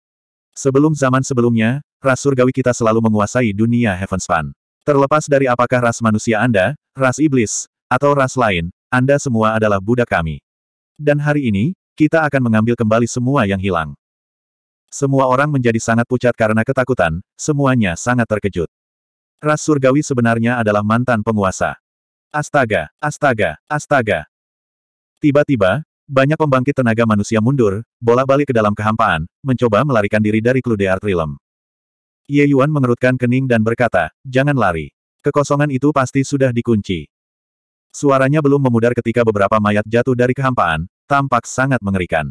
Sebelum zaman sebelumnya, ras surgawi kita selalu menguasai dunia Heavenspan. Terlepas dari apakah ras manusia Anda, ras iblis, atau ras lain, Anda semua adalah budak kami. Dan hari ini, kita akan mengambil kembali semua yang hilang. Semua orang menjadi sangat pucat karena ketakutan, semuanya sangat terkejut. Ras surgawi sebenarnya adalah mantan penguasa. Astaga, astaga, astaga. Tiba-tiba, banyak pembangkit tenaga manusia mundur, bola balik ke dalam kehampaan, mencoba melarikan diri dari klude Artrilem. Ye Yuan mengerutkan kening dan berkata, jangan lari. Kekosongan itu pasti sudah dikunci. Suaranya belum memudar ketika beberapa mayat jatuh dari kehampaan, tampak sangat mengerikan.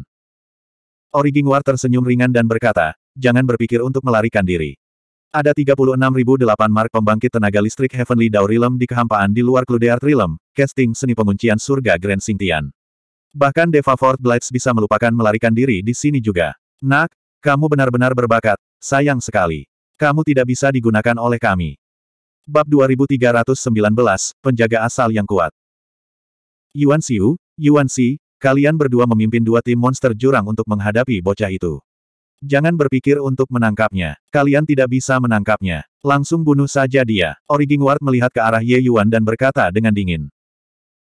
Origin War tersenyum ringan dan berkata, jangan berpikir untuk melarikan diri. Ada 36.008 mark pembangkit tenaga listrik Heavenly Daurilem di kehampaan di luar Cludeart Realm, casting seni penguncian surga Grand Sintian. Bahkan Deva Fort Blights bisa melupakan melarikan diri di sini juga. Nak, kamu benar-benar berbakat, sayang sekali. Kamu tidak bisa digunakan oleh kami. Bab 2319, Penjaga Asal yang Kuat Yuan Xiu, Yuan Xi, kalian berdua memimpin dua tim monster jurang untuk menghadapi bocah itu. Jangan berpikir untuk menangkapnya. Kalian tidak bisa menangkapnya. Langsung bunuh saja dia. Origing Ward melihat ke arah Ye Yuan dan berkata dengan dingin.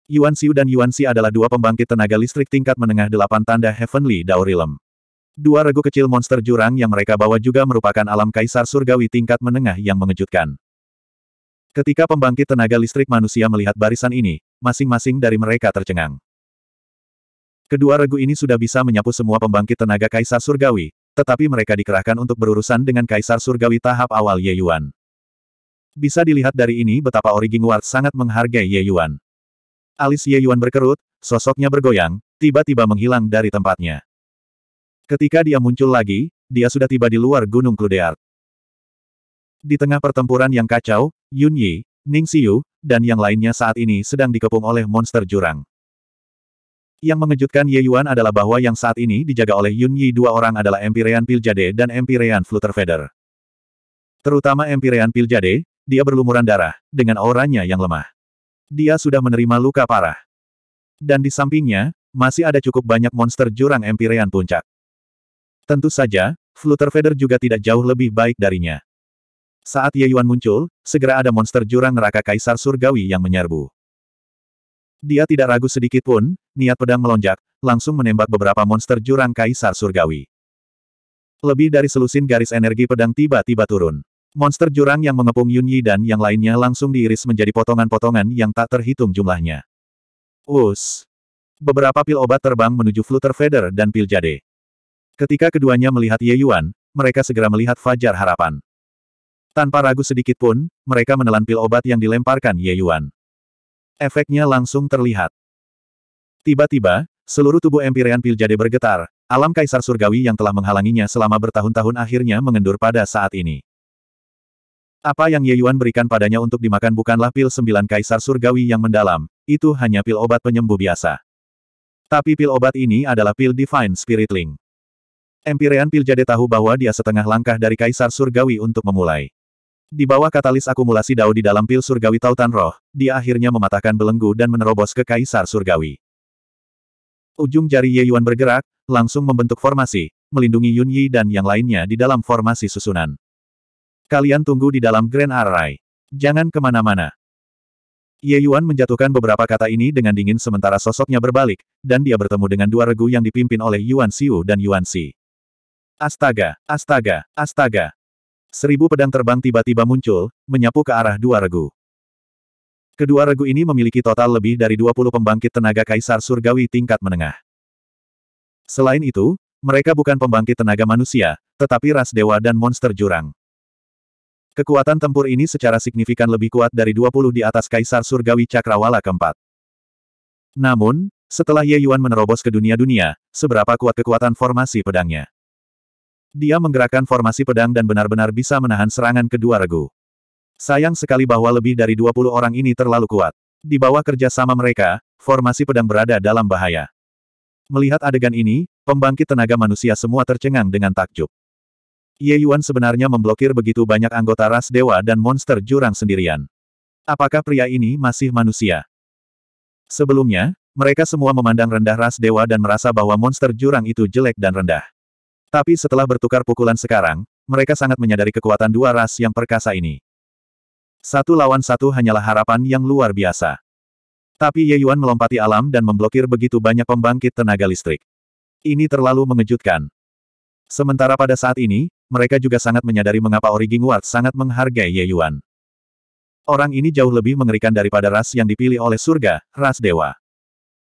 Yuan Xiu dan Yuan Xi adalah dua pembangkit tenaga listrik tingkat menengah delapan tanda Heavenly Daurilem. Dua regu kecil monster jurang yang mereka bawa juga merupakan alam kaisar surgawi tingkat menengah yang mengejutkan. Ketika pembangkit tenaga listrik manusia melihat barisan ini, masing-masing dari mereka tercengang. Kedua regu ini sudah bisa menyapu semua pembangkit tenaga kaisar surgawi, tetapi mereka dikerahkan untuk berurusan dengan kaisar surgawi tahap awal Ye Yuan. Bisa dilihat dari ini betapa Origin Ward sangat menghargai Ye Yuan. Alis Ye Yuan berkerut, sosoknya bergoyang, tiba-tiba menghilang dari tempatnya. Ketika dia muncul lagi, dia sudah tiba di luar Gunung Kludear. Di tengah pertempuran yang kacau, Yun Yi, Ning Xiu, dan yang lainnya saat ini sedang dikepung oleh monster jurang. Yang mengejutkan Ye Yuan adalah bahwa yang saat ini dijaga oleh Yun Yi dua orang adalah Empyrean Piljade dan Empyrean Feather. Terutama Empyrean Piljade, dia berlumuran darah, dengan auranya yang lemah. Dia sudah menerima luka parah. Dan di sampingnya, masih ada cukup banyak monster jurang Empyrean puncak. Tentu saja, Feather juga tidak jauh lebih baik darinya. Saat Ye Yuan muncul, segera ada monster jurang neraka kaisar surgawi yang menyerbu. Dia tidak ragu sedikit pun, niat pedang melonjak, langsung menembak beberapa monster jurang kaisar surgawi. Lebih dari selusin garis energi pedang tiba-tiba turun. Monster jurang yang mengepung Yun Yi dan yang lainnya langsung diiris menjadi potongan-potongan yang tak terhitung jumlahnya. Us. Beberapa pil obat terbang menuju Flutter Feather dan pil jade. Ketika keduanya melihat Ye Yuan, mereka segera melihat Fajar Harapan. Tanpa ragu sedikit pun, mereka menelan pil obat yang dilemparkan Ye Yuan. Efeknya langsung terlihat. Tiba-tiba, seluruh tubuh Empyrean Pil Jade bergetar, alam kaisar surgawi yang telah menghalanginya selama bertahun-tahun akhirnya mengendur pada saat ini. Apa yang Ye Yuan berikan padanya untuk dimakan bukanlah pil sembilan kaisar surgawi yang mendalam, itu hanya pil obat penyembuh biasa. Tapi pil obat ini adalah pil Divine Spirit Link. Empyrean Pil Jade tahu bahwa dia setengah langkah dari kaisar surgawi untuk memulai. Di bawah katalis akumulasi dao di dalam pil surgawi tautan roh, dia akhirnya mematahkan belenggu dan menerobos ke kaisar surgawi. Ujung jari Ye Yuan bergerak, langsung membentuk formasi, melindungi Yun Yi dan yang lainnya di dalam formasi susunan. Kalian tunggu di dalam Grand Array. Jangan kemana-mana. Ye Yuan menjatuhkan beberapa kata ini dengan dingin sementara sosoknya berbalik, dan dia bertemu dengan dua regu yang dipimpin oleh Yuan Xiu dan Yuan Si. Astaga, astaga, astaga, Seribu pedang terbang tiba-tiba muncul, menyapu ke arah dua regu. Kedua regu ini memiliki total lebih dari 20 pembangkit tenaga kaisar surgawi tingkat menengah. Selain itu, mereka bukan pembangkit tenaga manusia, tetapi ras dewa dan monster jurang. Kekuatan tempur ini secara signifikan lebih kuat dari 20 di atas kaisar surgawi cakrawala keempat. Namun, setelah Ye Yuan menerobos ke dunia-dunia, seberapa kuat kekuatan formasi pedangnya? Dia menggerakkan formasi pedang dan benar-benar bisa menahan serangan kedua regu. Sayang sekali bahwa lebih dari 20 orang ini terlalu kuat. Di bawah kerja sama mereka, formasi pedang berada dalam bahaya. Melihat adegan ini, pembangkit tenaga manusia semua tercengang dengan takjub. Ye Yuan sebenarnya memblokir begitu banyak anggota ras dewa dan monster jurang sendirian. Apakah pria ini masih manusia? Sebelumnya, mereka semua memandang rendah ras dewa dan merasa bahwa monster jurang itu jelek dan rendah. Tapi setelah bertukar pukulan sekarang, mereka sangat menyadari kekuatan dua ras yang perkasa ini. Satu lawan satu hanyalah harapan yang luar biasa. Tapi Ye Yuan melompati alam dan memblokir begitu banyak pembangkit tenaga listrik. Ini terlalu mengejutkan. Sementara pada saat ini, mereka juga sangat menyadari mengapa Origin Ward sangat menghargai Ye Yuan. Orang ini jauh lebih mengerikan daripada ras yang dipilih oleh surga, ras dewa.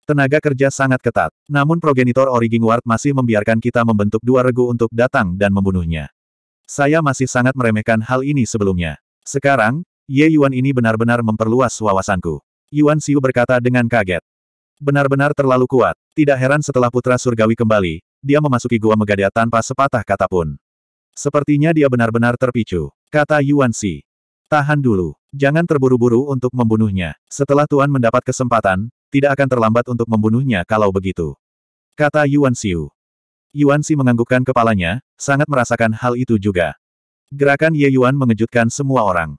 Tenaga kerja sangat ketat. Namun progenitor Origin Ward masih membiarkan kita membentuk dua regu untuk datang dan membunuhnya. Saya masih sangat meremehkan hal ini sebelumnya. Sekarang, Ye Yuan ini benar-benar memperluas wawasanku. Yuan Xiu berkata dengan kaget. Benar-benar terlalu kuat. Tidak heran setelah putra surgawi kembali, dia memasuki gua Megadea tanpa sepatah kata pun. Sepertinya dia benar-benar terpicu, kata Yuan Xi. Tahan dulu. Jangan terburu-buru untuk membunuhnya. Setelah Tuan mendapat kesempatan, tidak akan terlambat untuk membunuhnya kalau begitu. Kata Yuan Xiu. Yuan Xi menganggukkan kepalanya, sangat merasakan hal itu juga. Gerakan Ye Yuan mengejutkan semua orang.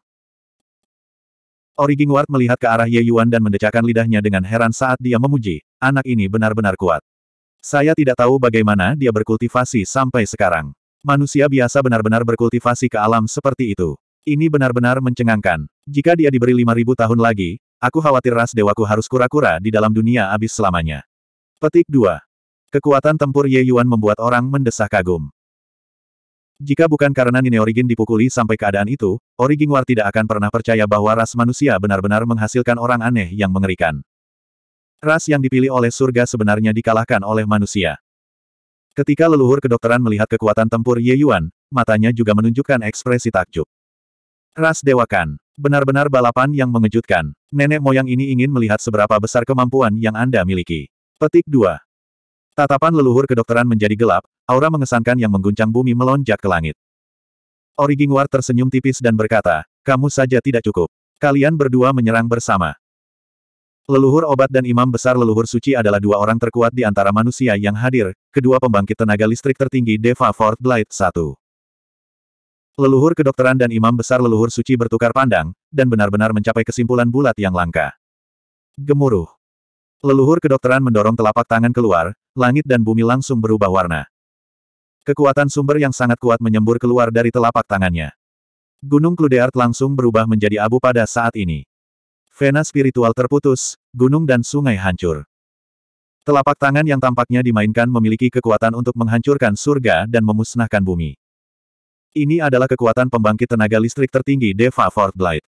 Origin Ward melihat ke arah Ye Yuan dan mendecakkan lidahnya dengan heran saat dia memuji, anak ini benar-benar kuat. Saya tidak tahu bagaimana dia berkultivasi sampai sekarang. Manusia biasa benar-benar berkultivasi ke alam seperti itu. Ini benar-benar mencengangkan. Jika dia diberi 5.000 tahun lagi, aku khawatir ras dewaku harus kura-kura di dalam dunia abis selamanya. Petik 2. Kekuatan tempur Ye Yuan membuat orang mendesah kagum. Jika bukan karena Nine Origin dipukuli sampai keadaan itu, Origin War tidak akan pernah percaya bahwa ras manusia benar-benar menghasilkan orang aneh yang mengerikan. Ras yang dipilih oleh surga sebenarnya dikalahkan oleh manusia. Ketika leluhur kedokteran melihat kekuatan tempur Ye Yuan, matanya juga menunjukkan ekspresi takjub. Ras Dewakan. Benar-benar balapan yang mengejutkan. Nenek moyang ini ingin melihat seberapa besar kemampuan yang Anda miliki. Petik 2. Tatapan leluhur kedokteran menjadi gelap, aura mengesankan yang mengguncang bumi melonjak ke langit. Origingwar tersenyum tipis dan berkata, kamu saja tidak cukup. Kalian berdua menyerang bersama. Leluhur obat dan imam besar leluhur suci adalah dua orang terkuat di antara manusia yang hadir, kedua pembangkit tenaga listrik tertinggi Deva Fort Blight 1. Leluhur kedokteran dan imam besar leluhur suci bertukar pandang, dan benar-benar mencapai kesimpulan bulat yang langka. Gemuruh. Leluhur kedokteran mendorong telapak tangan keluar, langit dan bumi langsung berubah warna. Kekuatan sumber yang sangat kuat menyembur keluar dari telapak tangannya. Gunung Kludeart langsung berubah menjadi abu pada saat ini. Vena spiritual terputus, gunung dan sungai hancur. Telapak tangan yang tampaknya dimainkan memiliki kekuatan untuk menghancurkan surga dan memusnahkan bumi. Ini adalah kekuatan pembangkit tenaga listrik tertinggi Deva Fort Blight.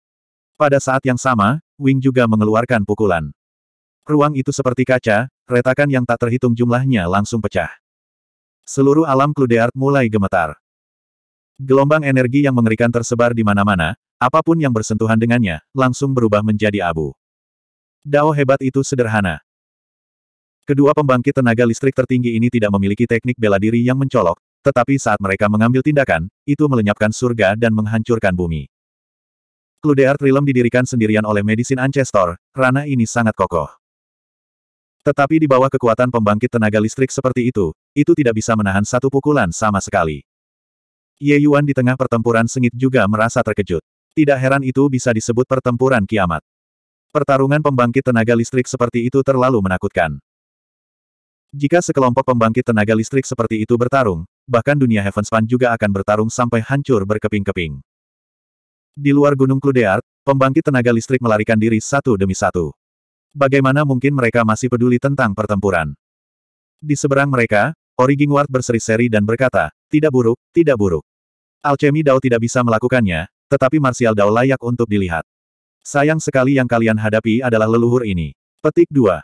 Pada saat yang sama, Wing juga mengeluarkan pukulan. Ruang itu seperti kaca, retakan yang tak terhitung jumlahnya langsung pecah. Seluruh alam Kludeart mulai gemetar. Gelombang energi yang mengerikan tersebar di mana-mana, apapun yang bersentuhan dengannya, langsung berubah menjadi abu. Dao hebat itu sederhana. Kedua pembangkit tenaga listrik tertinggi ini tidak memiliki teknik bela diri yang mencolok, tetapi saat mereka mengambil tindakan, itu melenyapkan surga dan menghancurkan bumi. Cludeart Realm didirikan sendirian oleh Medicine Ancestor, Rana ini sangat kokoh. Tetapi di bawah kekuatan pembangkit tenaga listrik seperti itu, itu tidak bisa menahan satu pukulan sama sekali. Ye Yuan di tengah pertempuran sengit juga merasa terkejut. Tidak heran itu bisa disebut pertempuran kiamat. Pertarungan pembangkit tenaga listrik seperti itu terlalu menakutkan. Jika sekelompok pembangkit tenaga listrik seperti itu bertarung, bahkan dunia Heavenspan juga akan bertarung sampai hancur berkeping-keping. Di luar Gunung Kludeart, pembangkit tenaga listrik melarikan diri satu demi satu. Bagaimana mungkin mereka masih peduli tentang pertempuran? Di seberang mereka, Origin Ward berseri-seri dan berkata, tidak buruk, tidak buruk. Alchemy Dao tidak bisa melakukannya, tetapi Martial Dao layak untuk dilihat. Sayang sekali yang kalian hadapi adalah leluhur ini. Petik 2.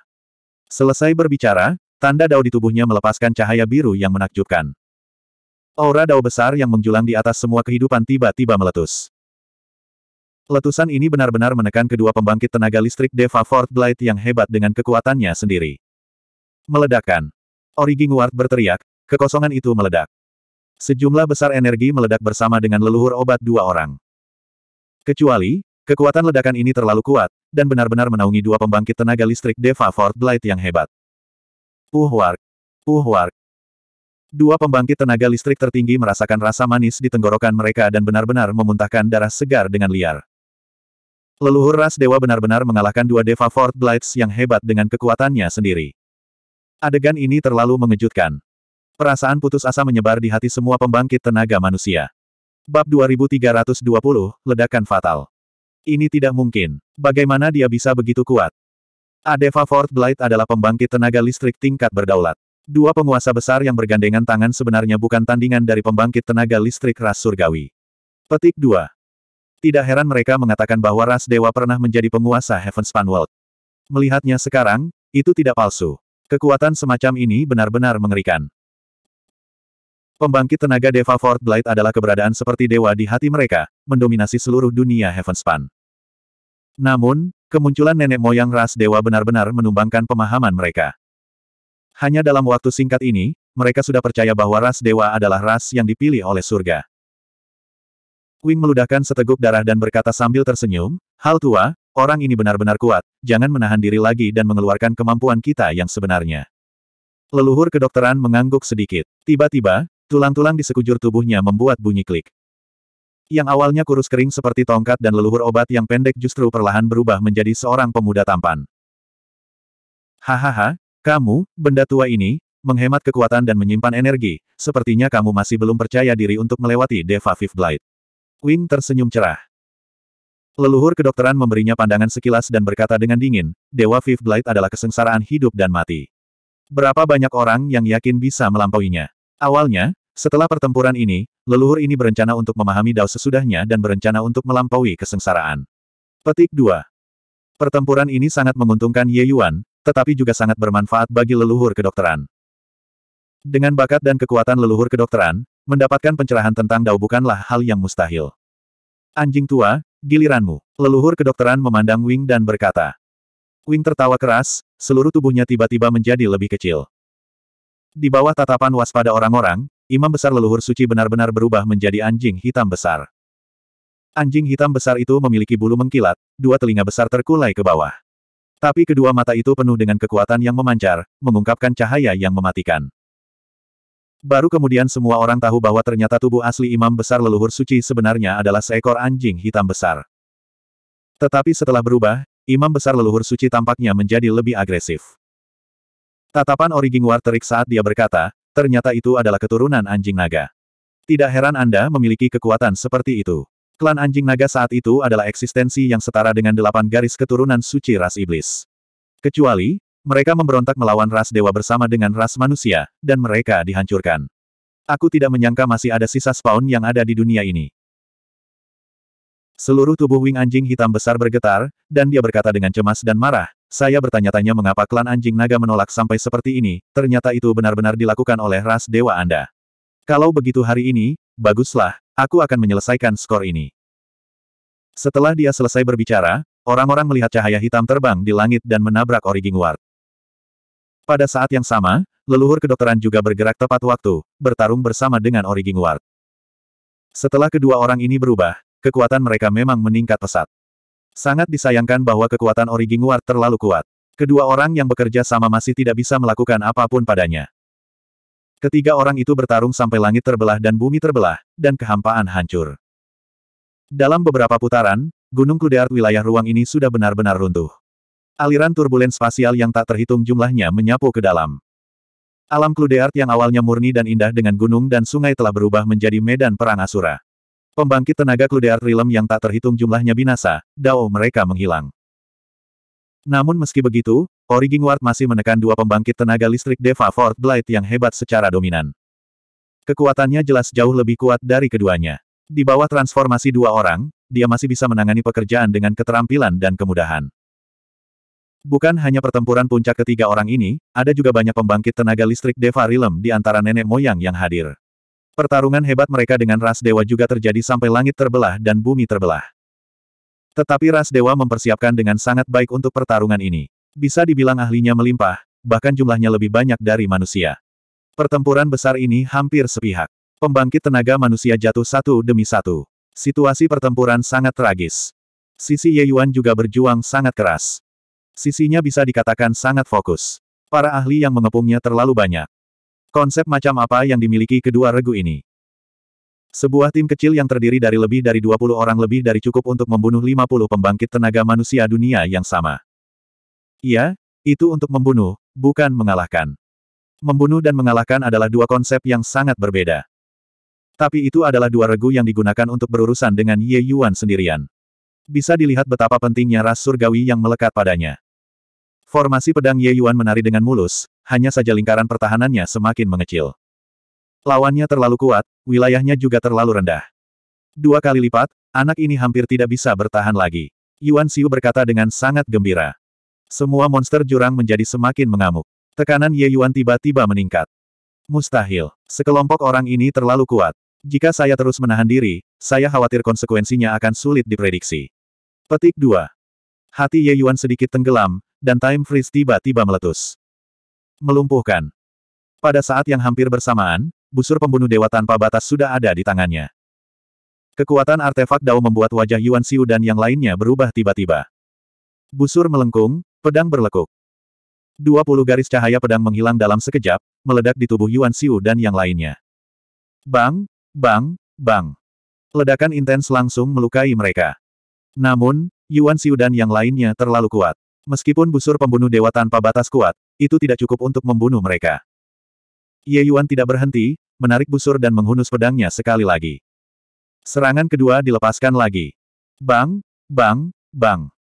Selesai berbicara, Tanda dao di tubuhnya melepaskan cahaya biru yang menakjubkan. Aura dao besar yang menjulang di atas semua kehidupan tiba-tiba meletus. Letusan ini benar-benar menekan kedua pembangkit tenaga listrik Deva Fort Blight yang hebat dengan kekuatannya sendiri. Meledakkan. Origin Ward berteriak, kekosongan itu meledak. Sejumlah besar energi meledak bersama dengan leluhur obat dua orang. Kecuali, kekuatan ledakan ini terlalu kuat, dan benar-benar menaungi dua pembangkit tenaga listrik Deva Fort Blight yang hebat. Uhwark. Uhwark. Dua pembangkit tenaga listrik tertinggi merasakan rasa manis di tenggorokan mereka dan benar-benar memuntahkan darah segar dengan liar. Leluhur ras dewa benar-benar mengalahkan dua Deva Fort Blights yang hebat dengan kekuatannya sendiri. Adegan ini terlalu mengejutkan. Perasaan putus asa menyebar di hati semua pembangkit tenaga manusia. Bab 2320, Ledakan Fatal. Ini tidak mungkin. Bagaimana dia bisa begitu kuat? Adeva Fort Blight adalah pembangkit tenaga listrik tingkat berdaulat. Dua penguasa besar yang bergandengan tangan sebenarnya bukan tandingan dari pembangkit tenaga listrik ras surgawi. Petik 2. Tidak heran mereka mengatakan bahwa ras dewa pernah menjadi penguasa Heavenspan World. Melihatnya sekarang, itu tidak palsu. Kekuatan semacam ini benar-benar mengerikan. Pembangkit tenaga Deva Fort Blight adalah keberadaan seperti dewa di hati mereka, mendominasi seluruh dunia Heavenspan. Namun, Kemunculan nenek moyang ras dewa benar-benar menumbangkan pemahaman mereka. Hanya dalam waktu singkat ini, mereka sudah percaya bahwa ras dewa adalah ras yang dipilih oleh surga. Wing meludahkan seteguk darah dan berkata sambil tersenyum, Hal tua, orang ini benar-benar kuat, jangan menahan diri lagi dan mengeluarkan kemampuan kita yang sebenarnya. Leluhur kedokteran mengangguk sedikit. Tiba-tiba, tulang-tulang di sekujur tubuhnya membuat bunyi klik. Yang awalnya kurus kering seperti tongkat dan leluhur obat yang pendek justru perlahan berubah menjadi seorang pemuda tampan. Hahaha, kamu, benda tua ini, menghemat kekuatan dan menyimpan energi, sepertinya kamu masih belum percaya diri untuk melewati Deva Fifth Blight. Wing tersenyum cerah. Leluhur kedokteran memberinya pandangan sekilas dan berkata dengan dingin, Dewa Fifth Blight adalah kesengsaraan hidup dan mati. Berapa banyak orang yang yakin bisa melampauinya? Awalnya, setelah pertempuran ini, leluhur ini berencana untuk memahami Dao sesudahnya dan berencana untuk melampaui kesengsaraan. Petik 2. Pertempuran ini sangat menguntungkan Ye Yuan, tetapi juga sangat bermanfaat bagi leluhur kedokteran. Dengan bakat dan kekuatan leluhur kedokteran, mendapatkan pencerahan tentang Dao bukanlah hal yang mustahil. Anjing tua, giliranmu. Leluhur kedokteran memandang Wing dan berkata. Wing tertawa keras, seluruh tubuhnya tiba-tiba menjadi lebih kecil. Di bawah tatapan waspada orang-orang, Imam besar leluhur suci benar-benar berubah menjadi anjing hitam besar. Anjing hitam besar itu memiliki bulu mengkilat, dua telinga besar terkulai ke bawah. Tapi kedua mata itu penuh dengan kekuatan yang memancar, mengungkapkan cahaya yang mematikan. Baru kemudian semua orang tahu bahwa ternyata tubuh asli imam besar leluhur suci sebenarnya adalah seekor anjing hitam besar. Tetapi setelah berubah, imam besar leluhur suci tampaknya menjadi lebih agresif. Tatapan War terik saat dia berkata, Ternyata itu adalah keturunan anjing naga. Tidak heran Anda memiliki kekuatan seperti itu. Klan anjing naga saat itu adalah eksistensi yang setara dengan delapan garis keturunan suci ras iblis. Kecuali, mereka memberontak melawan ras dewa bersama dengan ras manusia, dan mereka dihancurkan. Aku tidak menyangka masih ada sisa spawn yang ada di dunia ini. Seluruh tubuh wing anjing hitam besar bergetar, dan dia berkata dengan cemas dan marah, saya bertanya-tanya mengapa klan anjing naga menolak sampai seperti ini, ternyata itu benar-benar dilakukan oleh ras dewa Anda. Kalau begitu hari ini, baguslah, aku akan menyelesaikan skor ini. Setelah dia selesai berbicara, orang-orang melihat cahaya hitam terbang di langit dan menabrak Origing Ward. Pada saat yang sama, leluhur kedokteran juga bergerak tepat waktu, bertarung bersama dengan Origing Ward. Setelah kedua orang ini berubah, kekuatan mereka memang meningkat pesat. Sangat disayangkan bahwa kekuatan Origin Ward terlalu kuat. Kedua orang yang bekerja sama masih tidak bisa melakukan apapun padanya. Ketiga orang itu bertarung sampai langit terbelah dan bumi terbelah, dan kehampaan hancur. Dalam beberapa putaran, Gunung Kudeart wilayah ruang ini sudah benar-benar runtuh. Aliran turbulen spasial yang tak terhitung jumlahnya menyapu ke dalam. Alam Kludeart yang awalnya murni dan indah dengan gunung dan sungai telah berubah menjadi medan perang Asura. Pembangkit tenaga Kludear Trilem yang tak terhitung jumlahnya binasa, dao mereka menghilang. Namun meski begitu, Origing Ward masih menekan dua pembangkit tenaga listrik Deva Fort Blight yang hebat secara dominan. Kekuatannya jelas jauh lebih kuat dari keduanya. Di bawah transformasi dua orang, dia masih bisa menangani pekerjaan dengan keterampilan dan kemudahan. Bukan hanya pertempuran puncak ketiga orang ini, ada juga banyak pembangkit tenaga listrik Deva Rilem di antara nenek moyang yang hadir. Pertarungan hebat mereka dengan ras dewa juga terjadi sampai langit terbelah dan bumi terbelah. Tetapi ras dewa mempersiapkan dengan sangat baik untuk pertarungan ini. Bisa dibilang ahlinya melimpah, bahkan jumlahnya lebih banyak dari manusia. Pertempuran besar ini hampir sepihak. Pembangkit tenaga manusia jatuh satu demi satu. Situasi pertempuran sangat tragis. Sisi Ye Yuan juga berjuang sangat keras. Sisinya bisa dikatakan sangat fokus. Para ahli yang mengepungnya terlalu banyak. Konsep macam apa yang dimiliki kedua regu ini? Sebuah tim kecil yang terdiri dari lebih dari 20 orang lebih dari cukup untuk membunuh 50 pembangkit tenaga manusia dunia yang sama. Iya, itu untuk membunuh, bukan mengalahkan. Membunuh dan mengalahkan adalah dua konsep yang sangat berbeda. Tapi itu adalah dua regu yang digunakan untuk berurusan dengan Ye Yuan sendirian. Bisa dilihat betapa pentingnya ras surgawi yang melekat padanya. Formasi pedang Ye Yuan menari dengan mulus, hanya saja lingkaran pertahanannya semakin mengecil. Lawannya terlalu kuat, wilayahnya juga terlalu rendah. Dua kali lipat, anak ini hampir tidak bisa bertahan lagi. Yuan Xiu berkata dengan sangat gembira. Semua monster jurang menjadi semakin mengamuk. Tekanan Ye Yuan tiba-tiba meningkat. Mustahil. Sekelompok orang ini terlalu kuat. Jika saya terus menahan diri, saya khawatir konsekuensinya akan sulit diprediksi. Petik 2. Hati Ye Yuan sedikit tenggelam, dan time freeze tiba-tiba meletus melumpuhkan. Pada saat yang hampir bersamaan, busur pembunuh dewa tanpa batas sudah ada di tangannya. Kekuatan artefak Dao membuat wajah Yuan Xiu dan yang lainnya berubah tiba-tiba. Busur melengkung, pedang berlekuk. Dua garis cahaya pedang menghilang dalam sekejap, meledak di tubuh Yuan Xiu dan yang lainnya. Bang, bang, bang. Ledakan intens langsung melukai mereka. Namun, Yuan Xiu dan yang lainnya terlalu kuat. Meskipun busur pembunuh dewa tanpa batas kuat, itu tidak cukup untuk membunuh mereka. Ye Yuan tidak berhenti, menarik busur dan menghunus pedangnya sekali lagi. Serangan kedua dilepaskan lagi. Bang, bang, bang.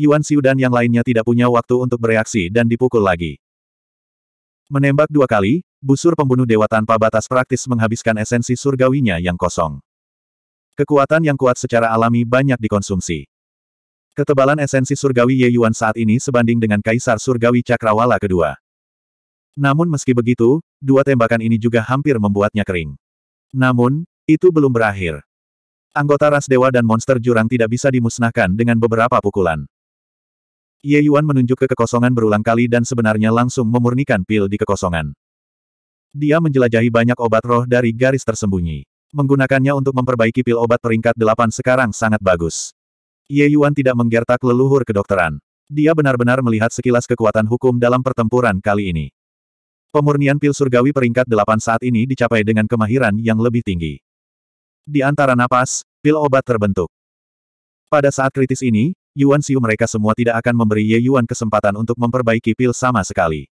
Yuan Xiu dan yang lainnya tidak punya waktu untuk bereaksi dan dipukul lagi. Menembak dua kali, busur pembunuh dewa tanpa batas praktis menghabiskan esensi surgawinya yang kosong. Kekuatan yang kuat secara alami banyak dikonsumsi. Ketebalan esensi surgawi Ye Yuan saat ini sebanding dengan Kaisar Surgawi Cakrawala kedua. Namun meski begitu, dua tembakan ini juga hampir membuatnya kering. Namun, itu belum berakhir. Anggota ras dewa dan monster jurang tidak bisa dimusnahkan dengan beberapa pukulan. Ye Yuan menunjuk ke kekosongan berulang kali dan sebenarnya langsung memurnikan pil di kekosongan. Dia menjelajahi banyak obat roh dari garis tersembunyi. Menggunakannya untuk memperbaiki pil obat peringkat delapan sekarang sangat bagus. Ye Yuan tidak menggertak leluhur kedokteran. Dia benar-benar melihat sekilas kekuatan hukum dalam pertempuran kali ini. Pemurnian pil surgawi peringkat delapan saat ini dicapai dengan kemahiran yang lebih tinggi. Di antara napas, pil obat terbentuk. Pada saat kritis ini, Yuan Siu mereka semua tidak akan memberi Ye Yuan kesempatan untuk memperbaiki pil sama sekali.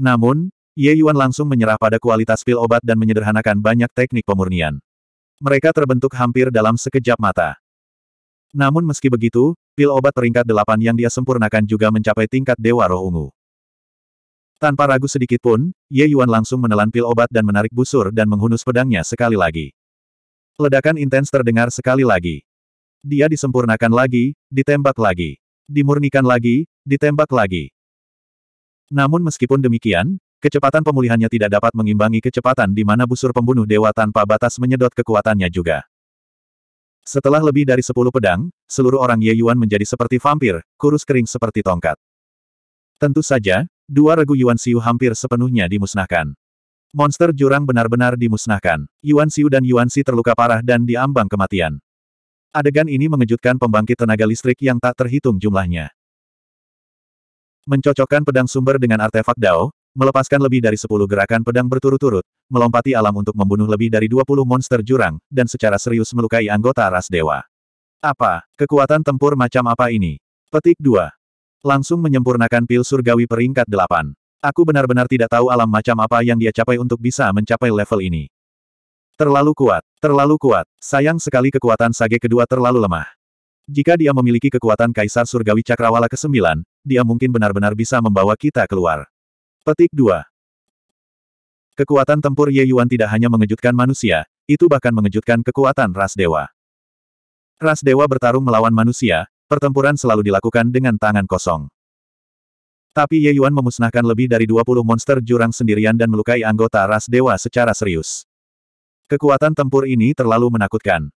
Namun, Ye Yuan langsung menyerah pada kualitas pil obat dan menyederhanakan banyak teknik pemurnian. Mereka terbentuk hampir dalam sekejap mata. Namun meski begitu, pil obat peringkat delapan yang dia sempurnakan juga mencapai tingkat Dewa Roh Ungu. Tanpa ragu sedikit pun, Ye Yuan langsung menelan pil obat dan menarik busur dan menghunus pedangnya sekali lagi. Ledakan intens terdengar sekali lagi. Dia disempurnakan lagi, ditembak lagi. Dimurnikan lagi, ditembak lagi. Namun meskipun demikian, kecepatan pemulihannya tidak dapat mengimbangi kecepatan di mana busur pembunuh dewa tanpa batas menyedot kekuatannya juga. Setelah lebih dari sepuluh pedang, seluruh orang Ye Yuan menjadi seperti vampir, kurus kering seperti tongkat. Tentu saja, dua regu Yuan Siu hampir sepenuhnya dimusnahkan. Monster jurang benar-benar dimusnahkan. Yuan Siu dan Yuan Si terluka parah dan diambang kematian. Adegan ini mengejutkan pembangkit tenaga listrik yang tak terhitung jumlahnya. Mencocokkan pedang sumber dengan artefak Dao, melepaskan lebih dari 10 gerakan pedang berturut-turut, melompati alam untuk membunuh lebih dari 20 monster jurang, dan secara serius melukai anggota ras dewa. Apa, kekuatan tempur macam apa ini? Petik 2. Langsung menyempurnakan pil surgawi peringkat 8. Aku benar-benar tidak tahu alam macam apa yang dia capai untuk bisa mencapai level ini. Terlalu kuat, terlalu kuat. Sayang sekali kekuatan Sage kedua terlalu lemah. Jika dia memiliki kekuatan Kaisar Surgawi Cakrawala ke-9, dia mungkin benar-benar bisa membawa kita keluar. Petik 2. Kekuatan tempur Ye Yuan tidak hanya mengejutkan manusia, itu bahkan mengejutkan kekuatan ras dewa. Ras dewa bertarung melawan manusia, pertempuran selalu dilakukan dengan tangan kosong. Tapi Ye Yuan memusnahkan lebih dari 20 monster jurang sendirian dan melukai anggota ras dewa secara serius. Kekuatan tempur ini terlalu menakutkan.